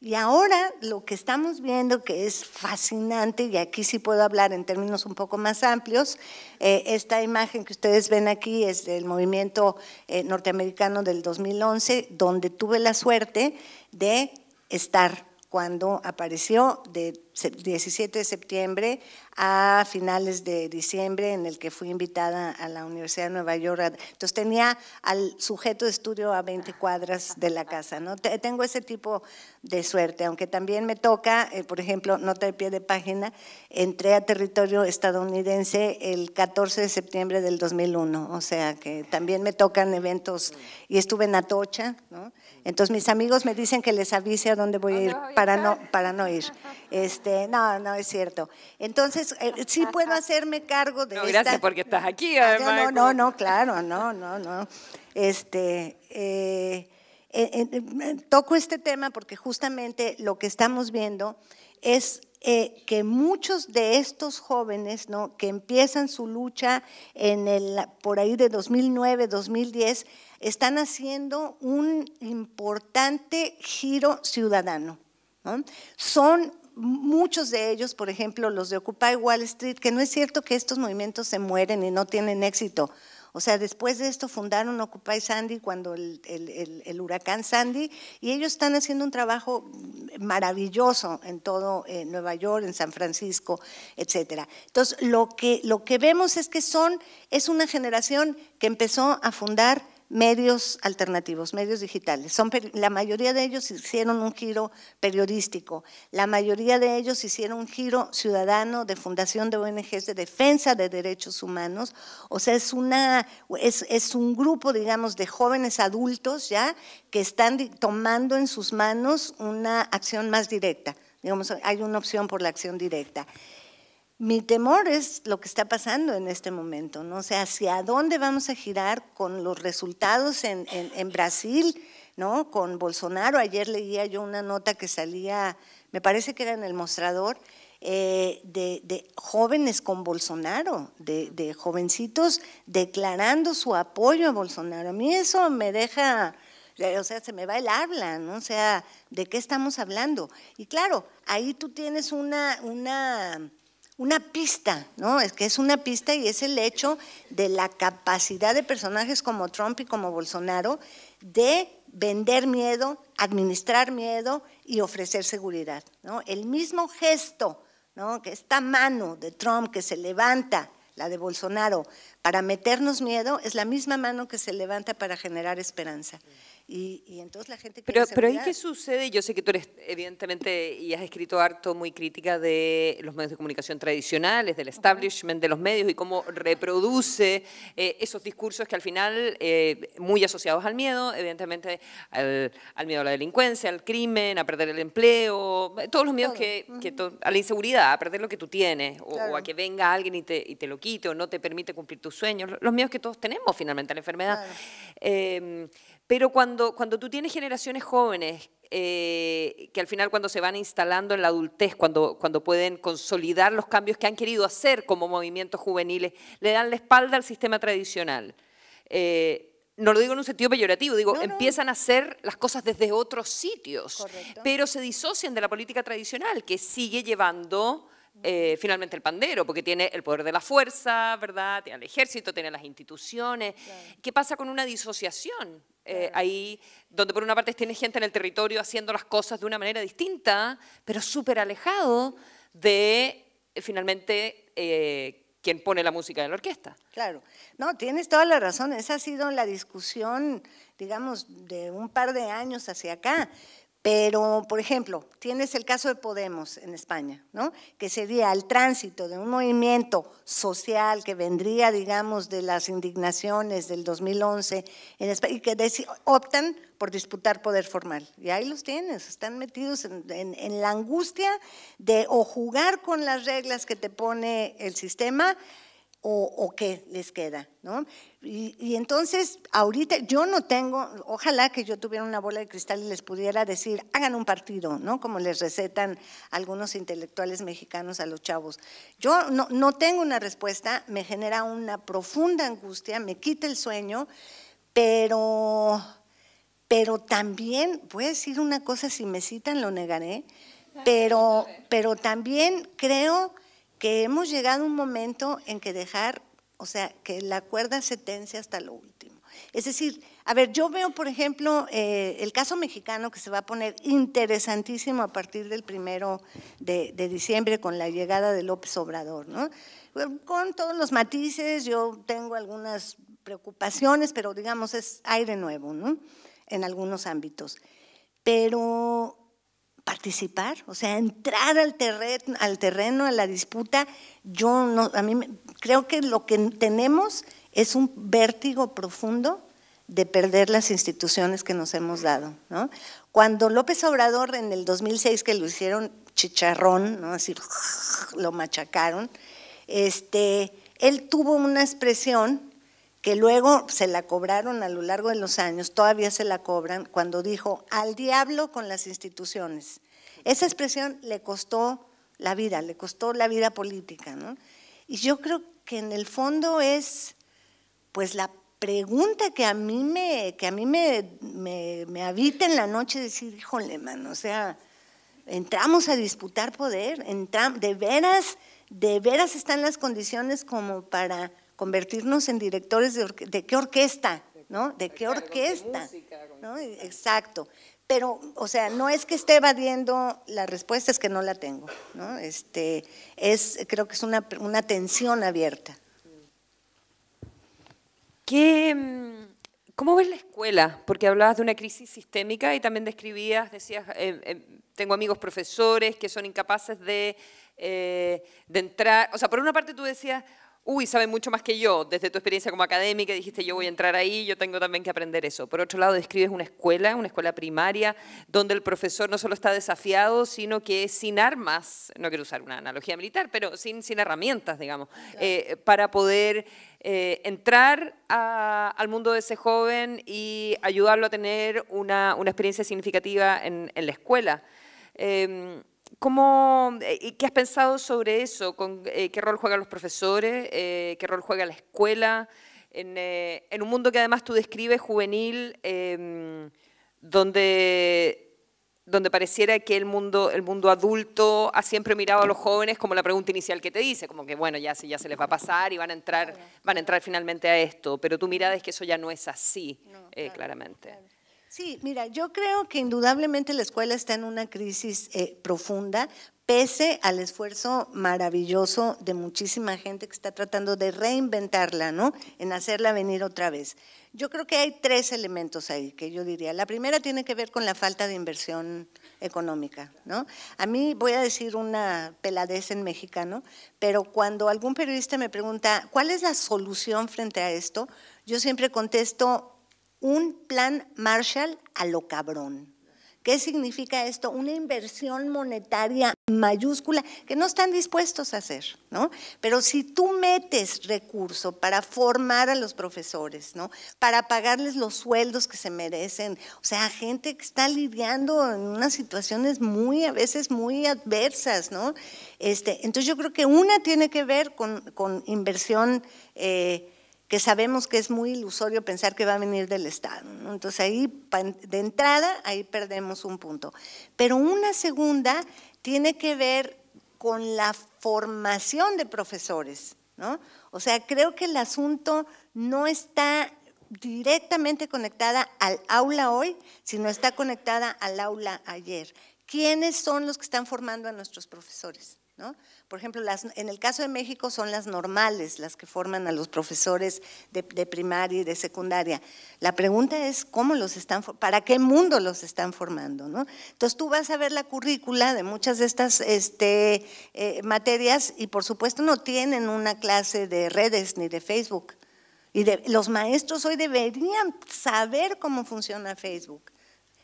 Y ahora lo que estamos viendo que es fascinante, y aquí sí puedo hablar en términos un poco más amplios, eh, esta imagen que ustedes ven aquí es del movimiento eh, norteamericano del 2011, donde tuve la suerte de estar cuando apareció, de 17 de septiembre a finales de diciembre, en el que fui invitada a la Universidad de Nueva York. Entonces tenía al sujeto de estudio a 20 cuadras de la casa. ¿no? Tengo ese tipo de suerte, aunque también me toca, eh, por ejemplo, nota de pie de página, entré a territorio estadounidense el 14 de septiembre del 2001, o sea que también me tocan eventos y estuve en Atocha, entonces mis amigos me dicen que les avise a dónde voy a ir para no, para no ir. Este, Este, no, no es cierto. Entonces, eh, sí puedo hacerme cargo de Gracias porque estás aquí, ah, además. no, no, no, claro, no, no, no. Este, eh, eh, toco este tema porque justamente lo que estamos viendo es que muchos de estos jóvenes ¿no? que empiezan su lucha en el, por ahí de 2009, 2010, están haciendo un importante giro ciudadano. Son muchos de ellos, por ejemplo, los de Occupy Wall Street, que no es cierto que estos movimientos se mueren y no tienen éxito. O sea, después de esto fundaron Occupy Sandy cuando el, huracán Sandy y ellos están haciendo un trabajo maravilloso en todo Nueva York, en San Francisco, etcétera. Entonces, lo que, lo que vemos es que son, es una generación que empezó a fundar medios alternativos, medios digitales. Son, la mayoría de ellos hicieron un giro periodístico, la mayoría de ellos hicieron un giro ciudadano de fundación de ONGs de defensa de derechos humanos. O sea, es, una, es, es un grupo, digamos, de jóvenes adultos ya que están tomando en sus manos una acción más directa. Digamos, hay una opción por la acción directa. Mi temor es lo que está pasando en este momento, ¿no? O sea, hacia dónde vamos a girar con los resultados en, Brasil, ¿no? Con Bolsonaro. Ayer leía yo una nota que salía, me parece que era en el mostrador, eh, de, jóvenes con Bolsonaro, de, jovencitos declarando su apoyo a Bolsonaro. A mí eso me deja, eh, o sea, se me va el habla, ¿no? O sea, ¿de qué estamos hablando? Y claro, ahí tú tienes una, una una pista, ¿no? Es que es una pista y es el hecho de la capacidad de personajes como Trump y como Bolsonaro de vender miedo, administrar miedo y ofrecer seguridad, El mismo gesto, ¿no? Que esta mano de Trump que se levanta, la de Bolsonaro, para meternos miedo, es la misma mano que se levanta para generar esperanza. Y, entonces la gente Pero, pero ahí qué sucede, yo sé que tú eres evidentemente y has escrito harto muy crítica de los medios de comunicación tradicionales, del establishment de los medios y cómo reproduce eh, esos discursos que al final, eh, muy asociados al miedo, evidentemente al, miedo a la delincuencia, al crimen, a perder el empleo, todos los miedos que, a la inseguridad, a perder lo que tú tienes o, a que venga alguien y te, lo quite o no te permite cumplir tus sueños, los miedos que todos tenemos finalmente a la enfermedad. Em, pero cuando, cuando tú tienes generaciones jóvenes eh, que al final cuando se van instalando en la adultez, cuando, cuando pueden consolidar los cambios que han querido hacer como movimientos juveniles, le dan la espalda al sistema tradicional. Eh, no lo digo en un sentido peyorativo, digo, empiezan a hacer las cosas desde otros sitios, pero se disocian de la política tradicional que sigue llevando eh, finalmente el pandero, porque tiene el poder de la fuerza, ¿verdad? Tiene el ejército, tiene las instituciones. ¿Qué pasa con una disociación? Eh, ahí, donde por una parte tiene gente en el territorio haciendo las cosas de una manera distinta, pero súper alejado de, eh, finalmente, quien pone la música en la orquesta. Claro, no, tienes toda la razón, esa ha sido la discusión, digamos, de un par de años hacia acá. Pero, por ejemplo, tienes el caso de Podemos en España, ¿no? que sería el tránsito de un movimiento social que vendría, digamos, de las indignaciones del 2011 en España, y que optan por disputar poder formal. Y ahí los tienes, están metidos en, en la angustia de o jugar con las reglas que te pone el sistema o, qué les queda, ¿no? Y, entonces, ahorita yo no tengo, ojalá que yo tuviera una bola de cristal y les pudiera decir, hagan un partido, ¿no? Como les recetan algunos intelectuales mexicanos a los chavos. Yo no, tengo una respuesta, me genera una profunda angustia, me quita el sueño, pero, pero también, voy a decir una cosa, si me citan lo negaré, pero, pero también creo que hemos llegado a un momento en que dejar, o sea, que la cuerda se tense hasta lo último. Es decir, a ver, yo veo, por ejemplo, eh, el caso mexicano que se va a poner interesantísimo a partir del primero de, de diciembre con la llegada de López Obrador, ¿no? Con todos los matices, yo tengo algunas preocupaciones, pero digamos es aire nuevo, ¿no? En algunos ámbitos. Pero participar, o sea, entrar al terreno, al terreno, a la disputa. Yo no, a mí creo que lo que tenemos es un vértigo profundo de perder las instituciones que nos hemos dado. ¿no? Cuando López Obrador en el 2006, que lo hicieron chicharrón, ¿no? así lo machacaron, este, él tuvo una expresión que luego se la cobraron a lo largo de los años, todavía se la cobran, cuando dijo al diablo con las instituciones. Esa expresión le costó la vida, le costó la vida política. ¿no? Y yo creo que en el fondo es pues la pregunta que a mí me, que a mí me, me, habita en la noche, decir, híjole, mano, o sea, entramos a disputar poder, de veras, de veras están las condiciones como para convertirnos en directores de, qué orquesta, ¿no? ¿De qué orquesta? ¿no? Exacto. Pero, o sea, no es que esté evadiendo la respuesta, es que no la tengo, ¿no? Este, es, creo que es una, tensión abierta. ¿Qué, mm, ¿Cómo ves la escuela? Porque hablabas de una crisis sistémica y también describías, decías, eh, eh, tengo amigos profesores que son incapaces de, eh, de entrar. O sea, por una parte tú decías, uy, saben mucho más que yo, desde tu experiencia como académica, dijiste yo voy a entrar ahí, yo tengo también que aprender eso. Por otro lado, describes una escuela, una escuela primaria, donde el profesor no solo está desafiado, sino que sin armas, no quiero usar una analogía militar, pero sin, sin herramientas, digamos, eh, para poder eh, entrar al mundo de ese joven y ayudarlo a tener una, experiencia significativa en, la escuela. Em, ¿Cómo, eh, ¿Qué has pensado sobre eso? Eh, ¿Qué rol juegan los profesores? Eh, ¿Qué rol juega la escuela? En, un mundo que además tú describes juvenil, em, donde, pareciera que el mundo, el mundo adulto ha siempre mirado a los jóvenes como la pregunta inicial que te dice, como que bueno, ya, ya se les va a pasar y van a entrar, van a entrar finalmente a esto, pero tu mirada es que eso ya no es así, claramente. Sí, mira, yo creo que indudablemente la escuela está en una crisis eh, profunda, pese al esfuerzo maravilloso de muchísima gente que está tratando de reinventarla, ¿no? En hacerla venir otra vez. Yo creo que hay tres elementos ahí que yo diría. La primera tiene que ver con la falta de inversión económica, ¿no? A mí voy a decir una peladez en mexicano, pero cuando algún periodista me pregunta, ¿cuál es la solución frente a esto? Yo siempre contesto, un plan Marshall a lo cabrón. ¿Qué significa esto? Una inversión monetaria mayúscula que no están dispuestos a hacer, ¿no? Pero si tú metes recurso para formar a los profesores, ¿no? Para pagarles los sueldos que se merecen, o sea, gente que está lidiando en unas situaciones muy, a veces muy adversas, ¿no? Este, entonces yo creo que una tiene que ver con, inversión. Eh, que sabemos que es muy ilusorio pensar que va a venir del Estado. Entonces ahí, de entrada, ahí perdemos un punto. Pero una segunda tiene que ver con la formación de profesores, O sea, creo que el asunto no está directamente conectada al aula hoy, sino está conectada al aula ayer. ¿Quiénes son los que están formando a nuestros profesores? Por ejemplo, en el caso de México son las normales las que forman a los profesores de, primaria y de secundaria. La pregunta es cómo los están, para qué mundo los están formando. Entonces tú vas a ver la currícula de muchas de estas este, eh, materias y por supuesto no tienen una clase de redes ni de Facebook. Y los maestros hoy deberían saber cómo funciona Facebook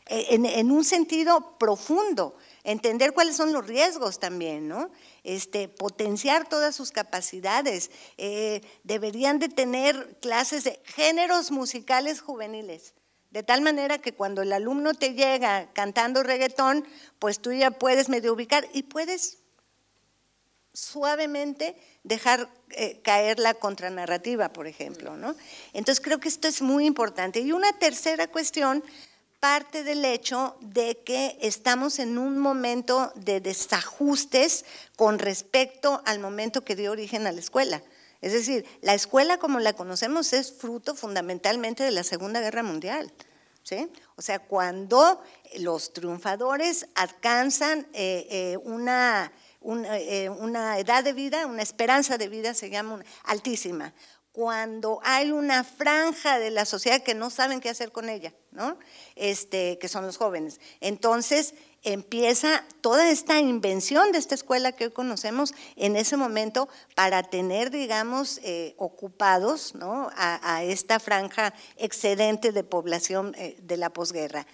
e-, en un sentido profundo entender cuáles son los riesgos también, ¿no? Este, potenciar todas sus capacidades. Eh, deberían de tener clases de géneros musicales juveniles. De tal manera que cuando el alumno te llega cantando reggaetón, pues tú ya puedes medio ubicar y puedes suavemente dejar eh, caer la contranarrativa, por ejemplo. ¿no? Entonces creo que esto es muy importante. Y una tercera cuestión parte del hecho de que estamos en un momento de desajustes con respecto al momento que dio origen a la escuela. Es decir, la escuela como la conocemos es fruto fundamentalmente de la Segunda Guerra Mundial. ¿sí? O sea, cuando los triunfadores alcanzan eh, eh, una, eh, una edad de vida, una esperanza de vida, se llama, altísima cuando hay una franja de la sociedad que no saben qué hacer con ella, ¿no? Este, que son los jóvenes. Entonces empieza toda esta invención de esta escuela que hoy conocemos en ese momento para tener, digamos, eh, ocupados ¿no? a, esta franja excedente de población eh, de la posguerra.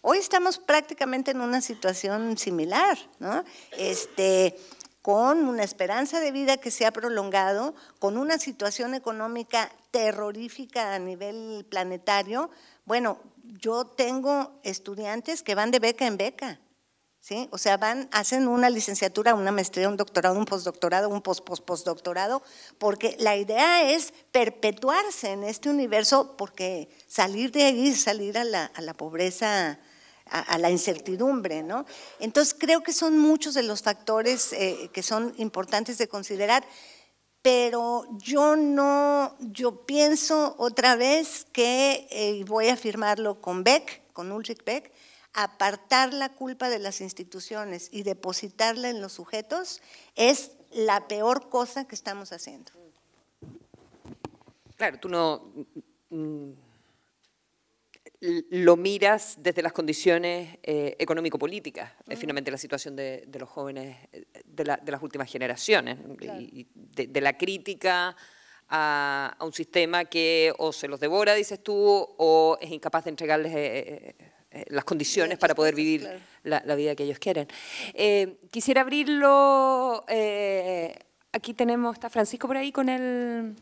Hoy estamos prácticamente en una situación similar, ¿no? Este, con una esperanza de vida que se ha prolongado, con una situación económica terrorífica a nivel planetario. Bueno, yo tengo estudiantes que van de beca en beca, ¿sí? O sea, van, hacen una licenciatura, una maestría, un doctorado, un postdoctorado, un post, postdoctorado, porque la idea es perpetuarse en este universo, porque salir de ahí, salir a la, a la pobreza a, la incertidumbre, ¿no? Entonces creo que son muchos de los factores eh, que son importantes de considerar, pero yo no, yo pienso otra vez que, y eh, voy a afirmarlo con Beck, con Ulrich Beck, apartar la culpa de las instituciones y depositarla en los sujetos es la peor cosa que estamos haciendo. Claro, tú no mm, lo miras desde las condiciones eh, económico-políticas, eh, finalmente la situación de, los jóvenes eh, de, las últimas generaciones, de, la crítica a, un sistema que o se los devora, dices tú, o es incapaz de entregarles las condiciones para poder vivir la, la, vida que ellos quieren. quisiera abrirlo, aquí tenemos, está Francisco por ahí con el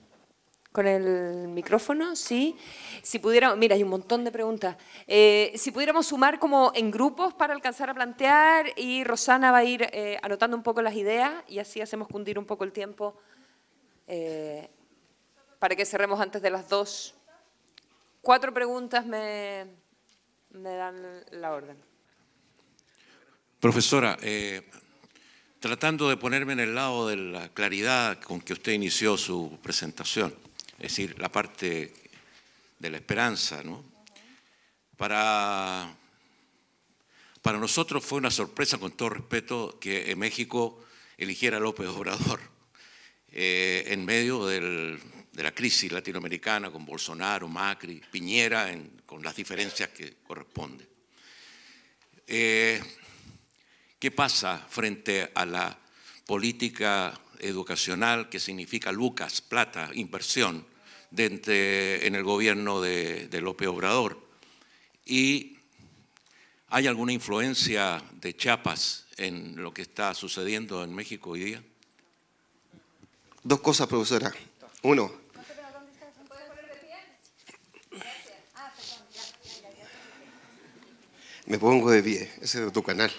con el micrófono, sí. Si pudiéramos, mira, hay un montón de preguntas. Eh, si pudiéramos sumar como en grupos para alcanzar a plantear y Rosana va a ir eh, anotando un poco las ideas y así hacemos cundir un poco el tiempo eh, para que cerremos antes de las dos. Cuatro preguntas me dan la orden. Profesora, tratando de ponerme en el lado de la claridad con que usted inició su presentación es decir, la parte de la esperanza, ¿no? Para, para nosotros fue una sorpresa, con todo respeto, que en México eligiera a López Obrador eh, en medio de la crisis latinoamericana con Bolsonaro, Macri, Piñera, con las diferencias que corresponden. Eh, ¿Qué pasa frente a la política educacional que significa Lucas, plata, inversión, en el gobierno de, López Obrador. Y hay alguna influencia de Chiapas en lo que está sucediendo en México hoy día. Dos cosas, profesora. Uno, me pongo de pie, ese es tu canal.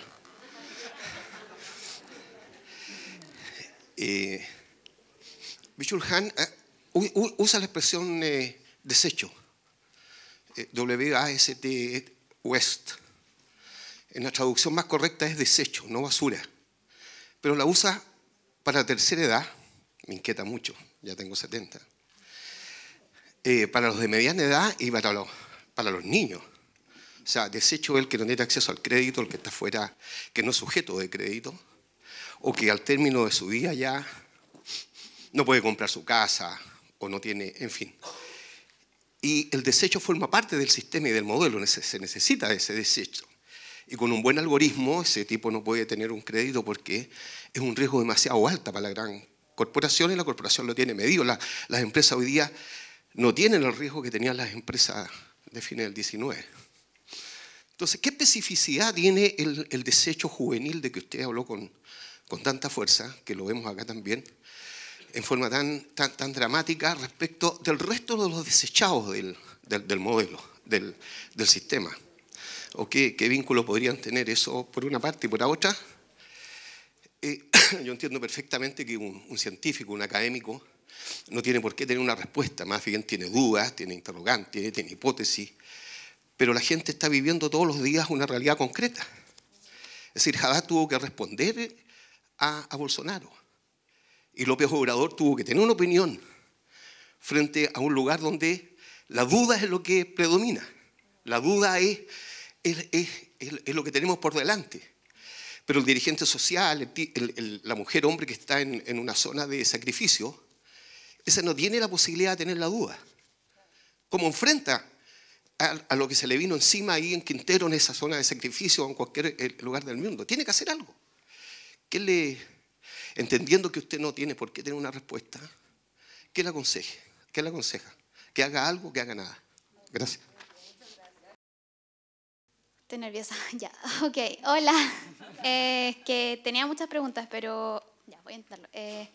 Eh, usa la expresión eh, desecho, eh, W-A-S-T, eh, West. En la traducción más correcta es desecho, no basura. Pero la usa para tercera edad, me inquieta mucho, ya tengo 70. para los de mediana edad y para los, para los niños. O sea, desecho el que no tiene acceso al crédito, el que está fuera, que no es sujeto de crédito, o que al término de su día ya no puede comprar su casa, o no tiene, en fin. Y el desecho forma parte del sistema y del modelo, se necesita ese desecho. Y con un buen algoritmo, ese tipo no puede tener un crédito porque es un riesgo demasiado alto para la gran corporación y la corporación lo tiene medido. las empresas hoy día no tienen el riesgo que tenían las empresas de fines del 19. Entonces, ¿qué especificidad tiene el, desecho juvenil de que usted habló con, con tanta fuerza, que lo vemos acá también? en forma tan, tan, dramática respecto del resto de los desechados del, modelo, del, sistema. ¿O qué, vínculo podrían tener eso por una parte y por la otra? Eh, yo entiendo perfectamente que un, científico, un académico, no tiene por qué tener una respuesta, más bien tiene dudas, tiene interrogantes, tiene hipótesis, pero la gente está viviendo todos los días una realidad concreta. Es decir, Haddad tuvo que responder a, a Bolsonaro y López Obrador tuvo que tener una opinión frente a un lugar donde la duda es lo que predomina. La duda es, es, lo que tenemos por delante. Pero el dirigente social, la mujer hombre que está en, una zona de sacrificio, esa no tiene la posibilidad de tener la duda. Como enfrenta a, lo que se le vino encima ahí en Quintero, en esa zona de sacrificio o en cualquier eh, lugar del mundo? Tiene que hacer algo. ¿Qué le, entendiendo que usted no tiene por qué tener una respuesta, ¿qué le aconseje, ¿Qué le aconseja, que haga algo, que haga nada. Gracias. Estoy nerviosa, ya, ok, hola. Eh, que tenía muchas preguntas, pero ya, voy a intentarlo. Eh,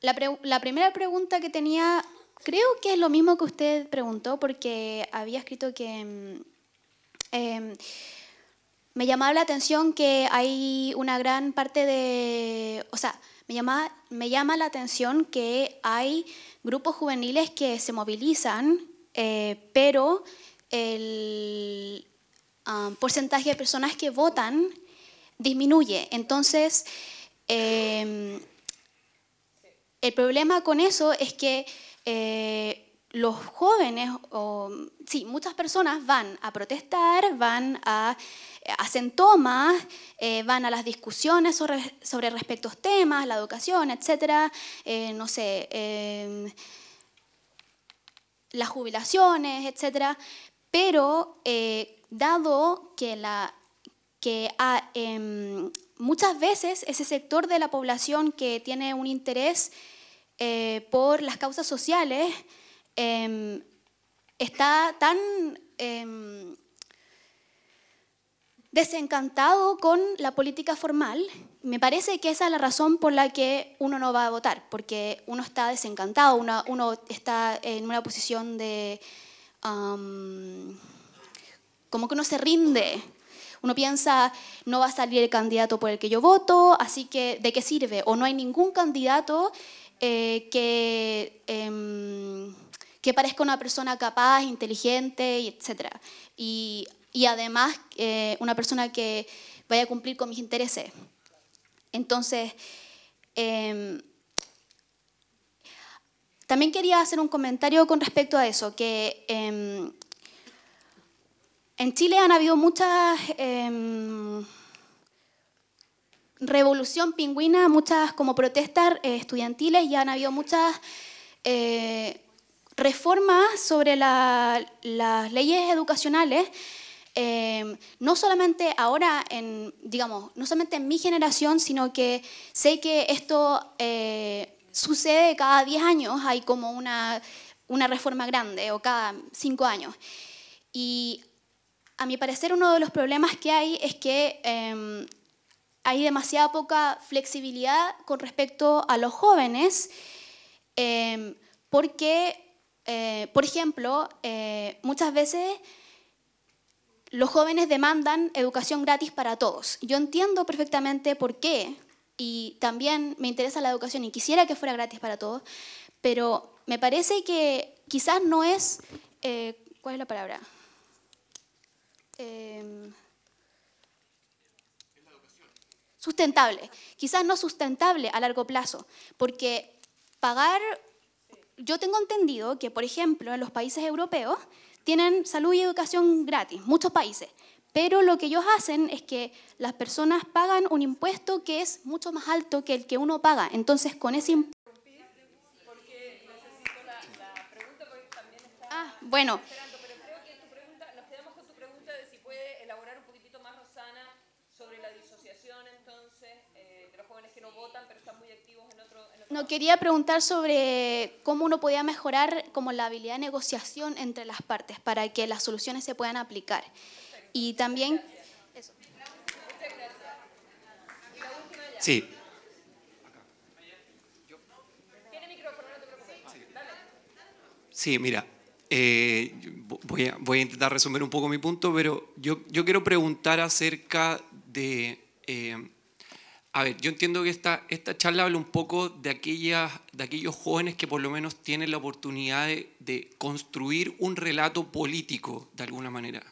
la, primera pregunta que tenía Creo que es lo mismo que usted preguntó, porque había escrito que mm, em, me llamaba la atención que hay una gran parte de, o sea, me llama, me llama la atención que hay grupos juveniles que se movilizan, eh, pero el ah, porcentaje de personas que votan disminuye. Entonces, em, el problema con eso es que eh, los jóvenes, sí, muchas personas van a protestar, van a hacen tomas, eh, van a las discusiones sobre, sobre respectos temas, la educación, etcétera, eh, no sé, eh, las jubilaciones, etcétera, pero dado que, la, que em, muchas veces ese sector de la población que tiene un interés por las causas sociales em, está tan em, desencantado con la política formal, me parece que esa es la razón por la que uno no va a votar, porque uno está desencantado, uno, está en una posición de... como que uno se rinde, uno piensa, no va a salir el candidato por el que yo voto, así que ¿de qué sirve? O no hay ningún candidato eh, que, em, que parezca una persona capaz, inteligente, etc. Y y además eh, una persona que vaya a cumplir con mis intereses. Entonces, em, también quería hacer un comentario con respecto a eso, que em, en Chile han habido muchas em, revolución pingüina, muchas como protestas eh, estudiantiles y han habido muchas eh, reformas sobre las leyes educacionales Em, no solamente ahora, en, digamos, no solamente en mi generación, sino que sé que esto eh, sucede cada 10 años, hay como una, reforma grande o cada 5 años. Y a mi parecer uno de los problemas que hay es que em, hay demasiada poca flexibilidad con respecto a los jóvenes, em, porque, eh, por ejemplo, eh, muchas veces los jóvenes demandan educación gratis para todos. Yo entiendo perfectamente por qué y también me interesa la educación y quisiera que fuera gratis para todos, pero me parece que quizás no es, eh, ¿cuál es la palabra? Em, sustentable, quizás no sustentable a largo plazo, porque pagar, yo tengo entendido que, por ejemplo, en los países europeos, tienen salud y educación gratis, muchos países, pero lo que ellos hacen es que las personas pagan un impuesto que es mucho más alto que el que uno paga. Entonces, con ese impuesto... Ah, bueno. No, quería preguntar sobre cómo uno podía mejorar como la habilidad de negociación entre las partes para que las soluciones se puedan aplicar. Y también... Sí. Sí, mira, eh, voy, a, intentar resumir un poco mi punto, pero yo, quiero preguntar acerca de... Eh, a ver, yo entiendo que esta, esta charla habla un poco de, aquellas, de aquellos jóvenes que por lo menos tienen la oportunidad de, construir un relato político de alguna manera.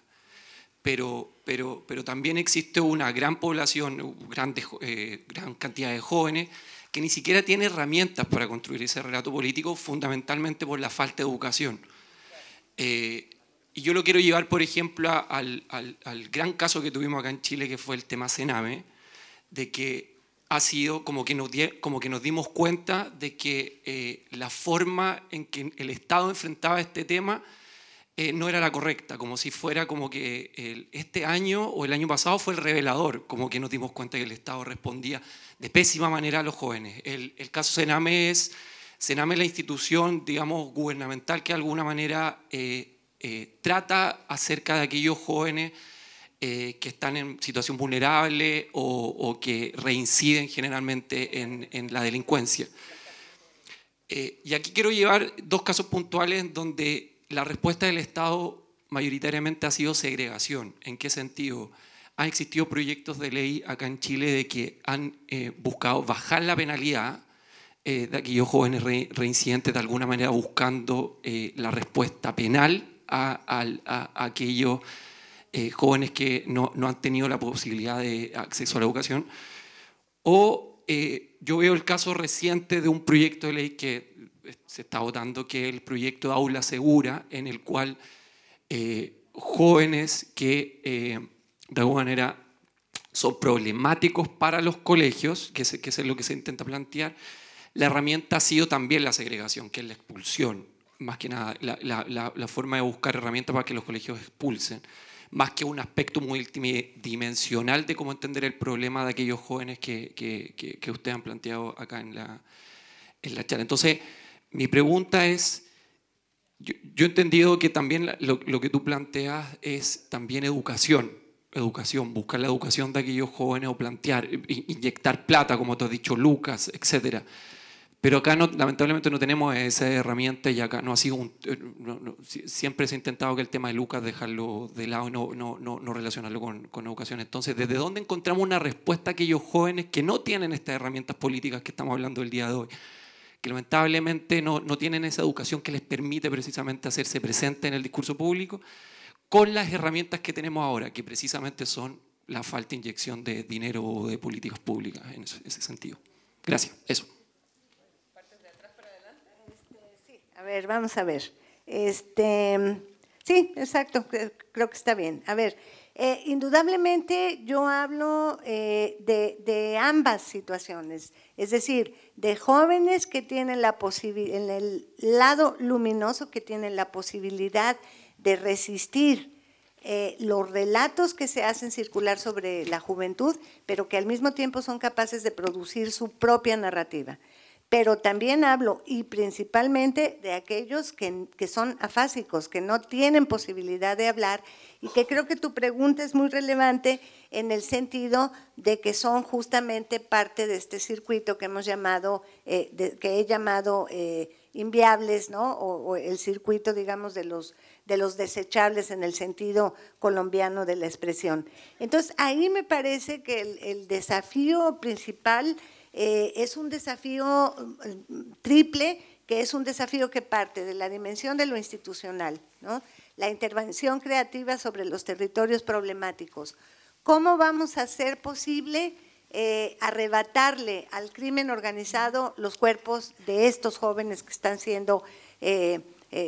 Pero, pero, pero también existe una gran población, grandes, eh, gran cantidad de jóvenes que ni siquiera tiene herramientas para construir ese relato político, fundamentalmente por la falta de educación. Eh, y yo lo quiero llevar, por ejemplo, al, al, gran caso que tuvimos acá en Chile, que fue el tema Sename, de que ha sido como que nos, como que nos dimos cuenta de que eh, la forma en que el Estado enfrentaba este tema eh, no era la correcta, como si fuera como que este año o el año pasado fue el revelador, como que nos dimos cuenta que el Estado respondía de pésima manera a los jóvenes. El, caso Sename es, la institución, digamos, gubernamental que de alguna manera eh, trata acerca de aquellos jóvenes eh, que están en situación vulnerable o, que reinciden generalmente en, la delincuencia. Eh, y aquí quiero llevar dos casos puntuales donde la respuesta del Estado mayoritariamente ha sido segregación. ¿En qué sentido? Han existido proyectos de ley acá en Chile de que han eh, buscado bajar la penalidad de aquellos jóvenes reincidentes, de alguna manera buscando la respuesta penal a, a aquellos eh, jóvenes que no, han tenido la posibilidad de acceso a la educación. O eh, yo veo el caso reciente de un proyecto de ley que eh, se está votando, que es el proyecto de Aula Segura, en el cual jóvenes que de alguna manera son problemáticos para los colegios, que es, lo que se intenta plantear, la herramienta ha sido también la segregación, que es la expulsión, más que nada, la, la forma de buscar herramientas para que los colegios expulsen más que un aspecto multidimensional de cómo entender el problema de aquellos jóvenes que, que, ustedes han planteado acá en la, charla. Entonces, mi pregunta es, yo, he entendido que también lo, que tú planteas es también educación, educación, buscar la educación de aquellos jóvenes o plantear, inyectar plata, como te has dicho, Lucas, etcétera. Pero acá no, lamentablemente no tenemos esa herramienta y acá no ha sido un, eh, siempre se ha intentado que el tema de Lucas dejarlo de lado y no, no relacionarlo con, con, educación. Entonces, ¿desde dónde encontramos una respuesta a aquellos jóvenes que no tienen estas herramientas políticas que estamos hablando el día de hoy? Que lamentablemente no, no tienen esa educación que les permite precisamente hacerse presente en el discurso público con las herramientas que tenemos ahora, que precisamente son la falta de inyección de dinero o de políticas públicas en ese sentido. Gracias. Eso. A ver, vamos a ver. Este, sí, exacto, creo que está bien. A ver, eh, indudablemente yo hablo eh, de, ambas situaciones, es decir, de jóvenes que tienen la posibilidad, en el lado luminoso que tienen la posibilidad de resistir eh, los relatos que se hacen circular sobre la juventud, pero que al mismo tiempo son capaces de producir su propia narrativa pero también hablo y principalmente de aquellos que, que, son afásicos, que no tienen posibilidad de hablar y que creo que tu pregunta es muy relevante en el sentido de que son justamente parte de este circuito que hemos llamado, eh, que he llamado eh, inviables, ¿no? O, el circuito, digamos, de los, de los desechables en el sentido colombiano de la expresión. Entonces, ahí me parece que el, el desafío principal eh, es un desafío mm, triple que es un desafío que parte de la dimensión de lo institucional, la intervención creativa sobre los territorios problemáticos. ¿Cómo vamos a hacer posible eh, arrebatarle al crimen organizado los cuerpos de estos jóvenes que están siendo eh,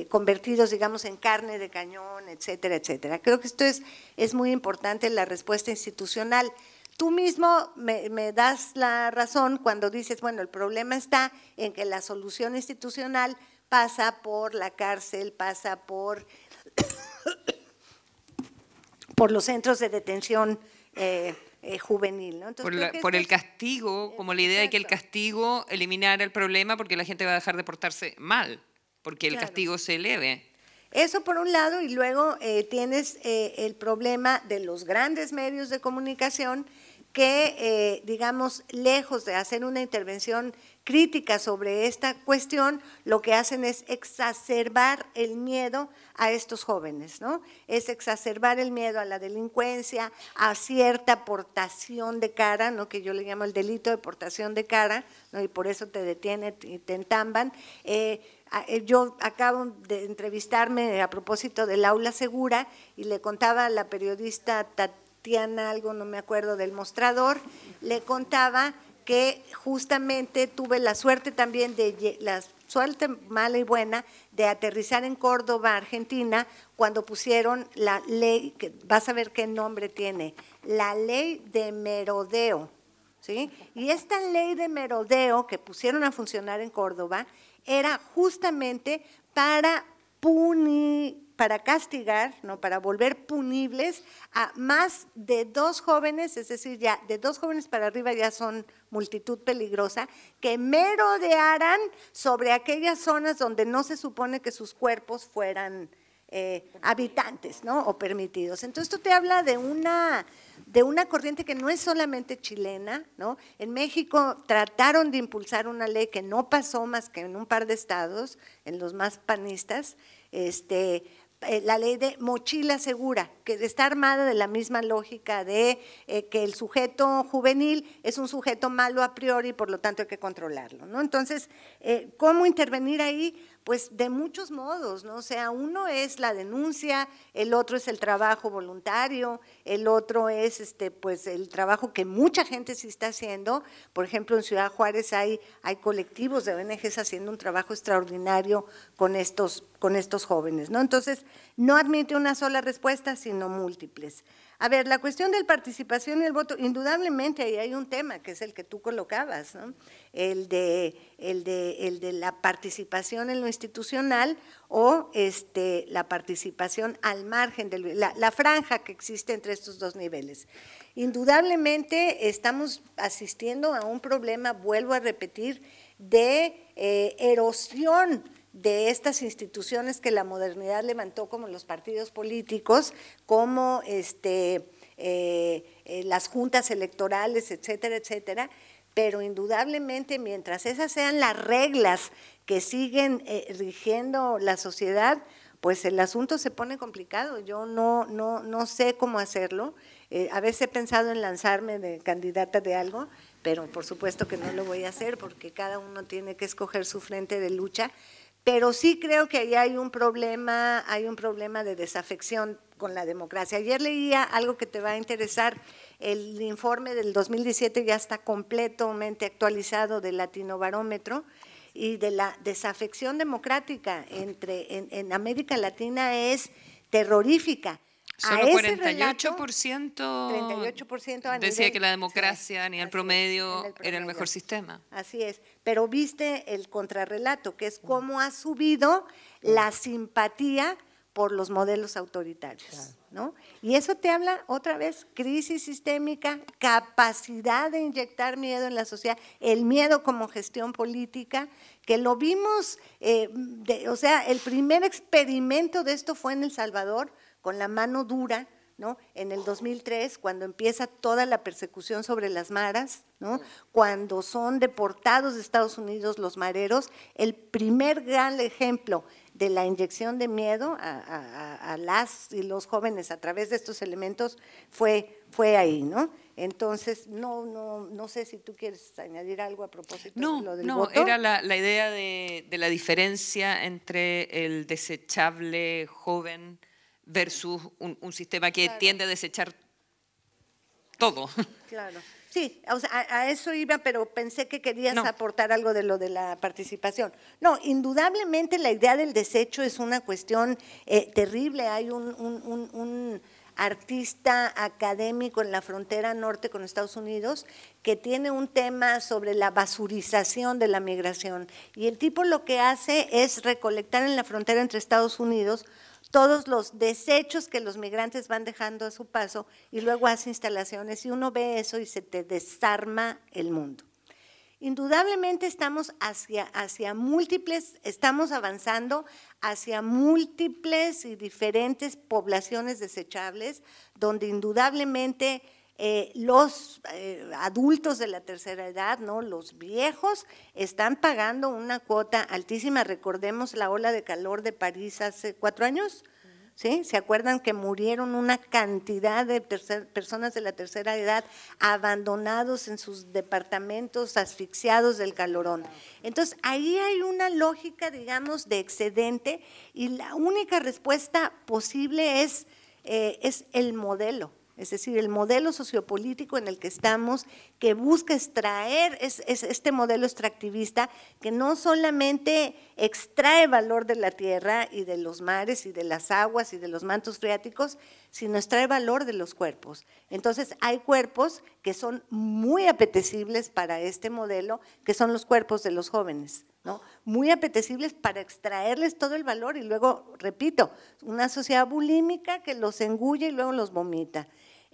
convertidos, digamos, en carne de cañón, etcétera, etcétera? Creo que esto es, es muy importante la respuesta institucional. Tú mismo me, das la razón cuando dices, bueno, el problema está en que la solución institucional pasa por la cárcel, pasa por, por los centros de detención eh, eh, juvenil. ¿no? por, el castigo, como la idea de que el castigo eliminara el problema porque la gente va a dejar de portarse mal, porque el castigo se eleve. Eso por un lado, y luego eh, tienes el problema de los grandes medios de comunicación que, eh, digamos, lejos de hacer una intervención crítica sobre esta cuestión, lo que hacen es exacerbar el miedo a estos jóvenes, ¿no? Es exacerbar el miedo a la delincuencia, a cierta portación de cara, ¿no? Que yo le llamo el delito de portación de cara, ¿no? Y por eso te detiene y te entamban. Eh, eh, yo acabo de entrevistarme a propósito del aula segura y le contaba a la periodista Tatiana algo no me acuerdo del mostrador, le contaba que justamente tuve la suerte también de la suerte mala y buena de aterrizar en Córdoba, Argentina, cuando pusieron la ley, que vas a ver qué nombre tiene, la ley de merodeo. ¿sí? Y esta ley de merodeo que pusieron a funcionar en Córdoba era justamente para punir para castigar, ¿no? para volver punibles a más de dos jóvenes, es decir, ya de dos jóvenes para arriba ya son multitud peligrosa, que merodearan sobre aquellas zonas donde no se supone que sus cuerpos fueran eh, habitantes ¿no? o permitidos. Entonces, esto te habla de una, de una corriente que no es solamente chilena. ¿no? En México trataron de impulsar una ley que no pasó más que en un par de estados, en los más panistas, este, eh, la ley de mochila segura, que está armada de la misma lógica de eh, que el sujeto juvenil es un sujeto malo a priori y por lo tanto hay que controlarlo. ¿no? Entonces, eh, ¿cómo intervenir ahí? pues de muchos modos, ¿no? O sea, uno es la denuncia, el otro es el trabajo voluntario, el otro es este, pues el trabajo que mucha gente sí está haciendo. Por ejemplo, en Ciudad Juárez hay, hay colectivos de ONGs haciendo un trabajo extraordinario con estos, con estos jóvenes, ¿no? Entonces, no admite una sola respuesta, sino múltiples. A ver, la cuestión de la participación y el voto, indudablemente ahí hay un tema que es el que tú colocabas, el, de, el, de, la participación en lo institucional o este, la participación al margen, de la, franja que existe entre estos dos niveles. Indudablemente estamos asistiendo a un problema, vuelvo a repetir, de eh, erosión de estas instituciones que la modernidad levantó como los partidos políticos, como este, eh, eh, las juntas electorales, etcétera, etcétera, pero indudablemente mientras esas sean las reglas que siguen eh, rigiendo la sociedad, pues el asunto se pone complicado. Yo no, no, no sé cómo hacerlo. a veces he pensado en lanzarme de candidata de algo, pero por supuesto que no lo voy a hacer porque cada uno tiene que escoger su frente de lucha pero sí creo que ahí hay un problema, hay un problema de desafección con la democracia. Ayer leía algo que te va a interesar, el informe del 2017 ya está completamente actualizado del Latino Barómetro y de la desafección democrática entre, en, América Latina es terrorífica. Solo 48%, 38 decía que la democracia ni nivel el promedio era el mejor sistema. Así es pero viste el contrarrelato, que es mm. cómo ha subido mm. la simpatía por los modelos autoritarios. ¿no? Y eso te habla otra vez, crisis sistémica, capacidad de inyectar miedo en la sociedad, el miedo como gestión política, que lo vimos, eh, o sea, el primer experimento de esto fue en El Salvador, con la mano dura, ¿no? En el 2003, cuando empieza toda la persecución sobre las maras, Cuando son deportados de Estados Unidos los mareros, el primer gran ejemplo de la inyección de miedo a, las y los jóvenes a través de estos elementos fue, fue ahí, ¿no? Entonces, no, no, no sé si tú quieres añadir algo a propósito de lo del no, era la, idea de, la diferencia entre el desechable joven versus un, sistema que tiende a desechar todo. Claro. Sí, a, eso iba, pero pensé que querías aportar algo de lo de la participación. No, indudablemente la idea del desecho es una cuestión eh, terrible. Hay un, un artista académico en la frontera norte con Estados Unidos que tiene un tema sobre la basurización de la migración. Y el tipo lo que hace es recolectar en la frontera entre Estados Unidos todos los desechos que los migrantes van dejando a su paso y luego hace instalaciones y uno ve eso y se te desarma el mundo. Indudablemente estamos hacia, hacia múltiples, estamos avanzando hacia múltiples y diferentes poblaciones desechables, donde indudablemente eh, los eh, adultos de la tercera edad, ¿no? los viejos, están pagando una cuota altísima. Recordemos la ola de calor de París hace cuatro años. ¿Sí? ¿Se acuerdan que murieron una cantidad de personas de la tercera edad abandonados en sus departamentos, asfixiados del calorón? Entonces, ahí hay una lógica, digamos, de excedente y la única respuesta posible es, eh, es el modelo es decir, el modelo sociopolítico en el que estamos, que busca extraer es, este modelo extractivista que no solamente extrae valor de la tierra y de los mares y de las aguas y de los mantos freáticos, sino extrae valor de los cuerpos. Entonces hay cuerpos que son muy apetecibles para este modelo, que son los cuerpos de los jóvenes. ¿no? Muy apetecibles para extraerles todo el valor y luego, repito, una sociedad bulímica que los engulle y luego los vomita.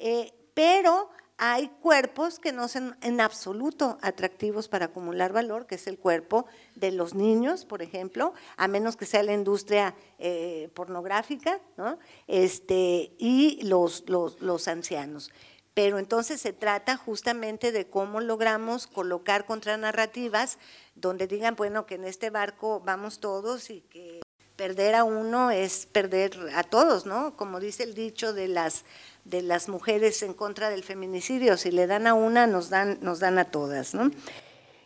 Eh, pero hay cuerpos que no son en absoluto atractivos para acumular valor, que es el cuerpo de los niños, por ejemplo, a menos que sea la industria eh, pornográfica, ¿no? este, y los, los, los ancianos. Pero entonces se trata justamente de cómo logramos colocar contranarrativas donde digan, bueno, que en este barco vamos todos y que perder a uno es perder a todos, ¿no? Como dice el dicho de las, de las mujeres en contra del feminicidio, si le dan a una, nos dan, nos dan a todas, ¿no?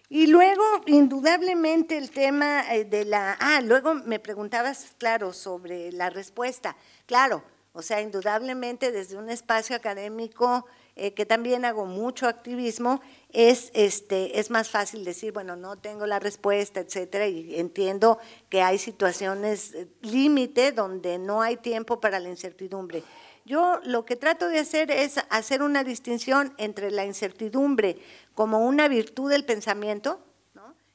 Y luego, indudablemente, el tema eh, de la… Ah, luego me preguntabas, claro, sobre la respuesta. Claro, o sea, indudablemente desde un espacio académico eh, que también hago mucho activismo, es, este, es más fácil decir, bueno, no tengo la respuesta, etcétera, y entiendo que hay situaciones eh, límite donde no hay tiempo para la incertidumbre. Yo lo que trato de hacer es hacer una distinción entre la incertidumbre como una virtud del pensamiento,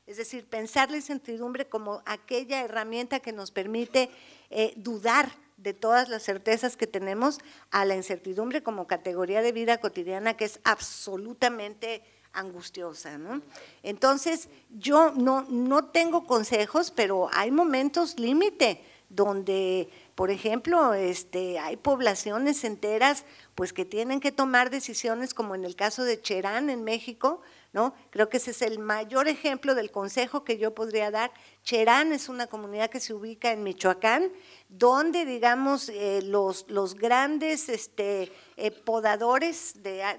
es decir, pensar la incertidumbre como aquella herramienta que nos permite eh, dudar de todas las certezas que tenemos a la incertidumbre como categoría de vida cotidiana que es absolutamente angustiosa. Entonces, yo no, tengo consejos, pero hay momentos límite donde, por ejemplo, este, hay poblaciones enteras pues que tienen que tomar decisiones, como en el caso de Cherán en México, ¿no? Creo que ese es el mayor ejemplo del consejo que yo podría dar. Cherán es una comunidad que se ubica en Michoacán, donde, digamos, eh, los, grandes este, eh, podadores de, ah,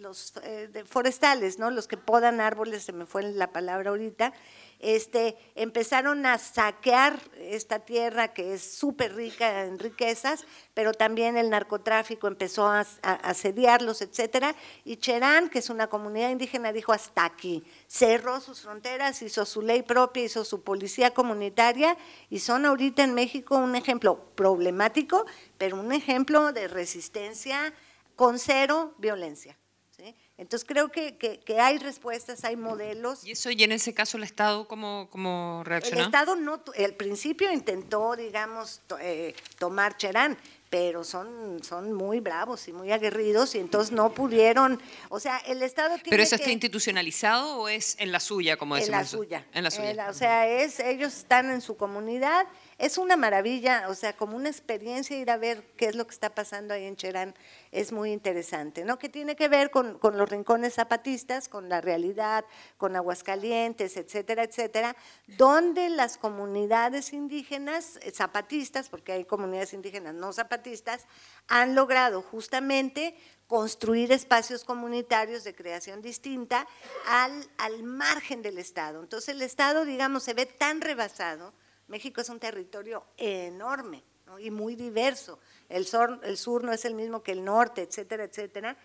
los eh, forestales, ¿no? Los que podan árboles, se me fue la palabra ahorita, este, empezaron a saquear esta tierra que es súper rica en riquezas, pero también el narcotráfico empezó a, a, asediarlos, etcétera. Y Cherán, que es una comunidad indígena, dijo hasta aquí. Cerró sus fronteras, hizo su ley propia, hizo su policía comunitaria y son ahorita en México un ejemplo problemático, pero un ejemplo de resistencia con cero violencia. Entonces creo que, que, hay respuestas, hay modelos. ¿Y eso y en ese caso el Estado cómo, cómo reaccionó? El Estado no, al principio intentó, digamos, eh, tomar Cherán, pero son, son muy bravos y muy aguerridos y entonces no pudieron, o sea, el Estado tiene ¿Pero eso está institucionalizado o es en la suya, como decimos? En la suya. En la suya. o sea, es, ellos están en su comunidad, es una maravilla, o sea, como una experiencia ir a ver qué es lo que está pasando ahí en Cherán es muy interesante, ¿no? que tiene que ver con, los rincones zapatistas, con la realidad, con Aguascalientes, etcétera, etcétera, donde las comunidades indígenas zapatistas, porque hay comunidades indígenas no zapatistas, han logrado justamente construir espacios comunitarios de creación distinta al, al, margen del Estado. Entonces el Estado, digamos, se ve tan rebasado. México es un territorio enorme y muy diverso el sur, no es el mismo que el norte, etcétera, etcétera.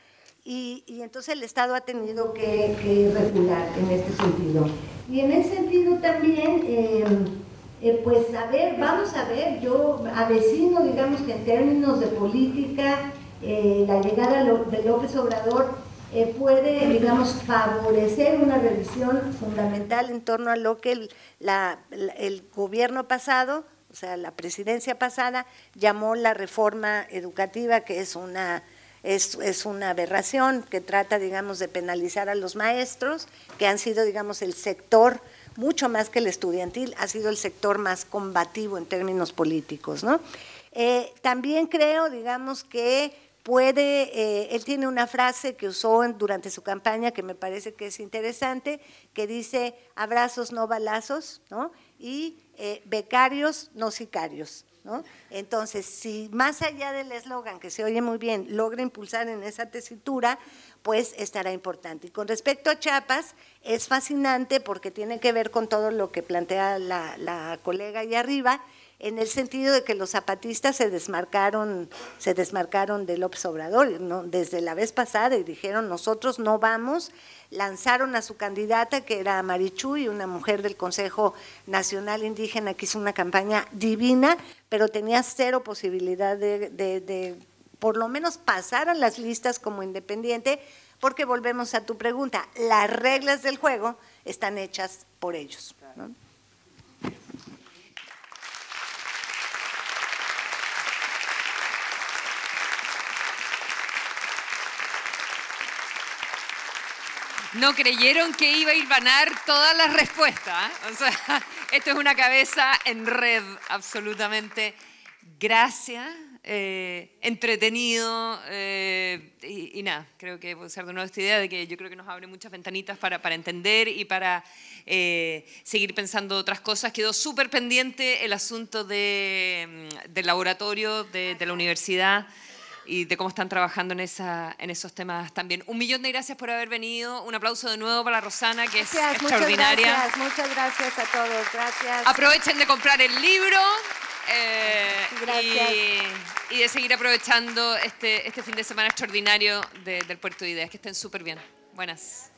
Y, entonces el Estado ha tenido que, regular en este sentido. Y en ese sentido también, eh, eh, pues a ver, vamos a ver, yo avecino, digamos que en términos de política, eh, la llegada de López Obrador puede, digamos, favorecer una revisión fundamental en torno a lo que el gobierno pasado o sea, la presidencia pasada llamó la reforma educativa, que es una, es, una aberración, que trata, digamos, de penalizar a los maestros, que han sido, digamos, el sector mucho más que el estudiantil, ha sido el sector más combativo en términos políticos. ¿no? Eh, también creo, digamos, que puede, eh, él tiene una frase que usó durante su campaña que me parece que es interesante, que dice, abrazos, no balazos, ¿no? y eh, becarios, no sicarios. Entonces, si más allá del eslogan, que se oye muy bien, logra impulsar en esa tesitura, pues estará importante. Y con respecto a chapas, es fascinante porque tiene que ver con todo lo que plantea la, la colega ahí arriba, en el sentido de que los zapatistas se desmarcaron, se desmarcaron de López Obrador ¿no? desde la vez pasada y dijeron nosotros no vamos, lanzaron a su candidata que era y una mujer del Consejo Nacional Indígena que hizo una campaña divina, pero tenía cero posibilidad de, por lo menos pasar a las listas como independiente, porque volvemos a tu pregunta, las reglas del juego están hechas por ellos. No creyeron que iba a ir ganar todas las respuestas. ¿eh? O sea, esto es una cabeza en red, absolutamente. Gracias, eh, entretenido eh, y, nada, creo que puede ser de nuevo esta idea de que yo creo que nos abre muchas ventanitas para, entender y para seguir pensando otras cosas. Quedó súper pendiente el asunto mm, del laboratorio, de la universidad y de cómo están trabajando en, esa, en esos temas también. Un millón de gracias por haber venido. Un aplauso de nuevo para Rosana, que es extraordinaria. Muchas gracias, a todos. Gracias. Aprovechen de comprar el libro. Eh, y, de seguir aprovechando este, este fin de semana extraordinario del Puerto de Ideas. Que estén súper bien. Buenas.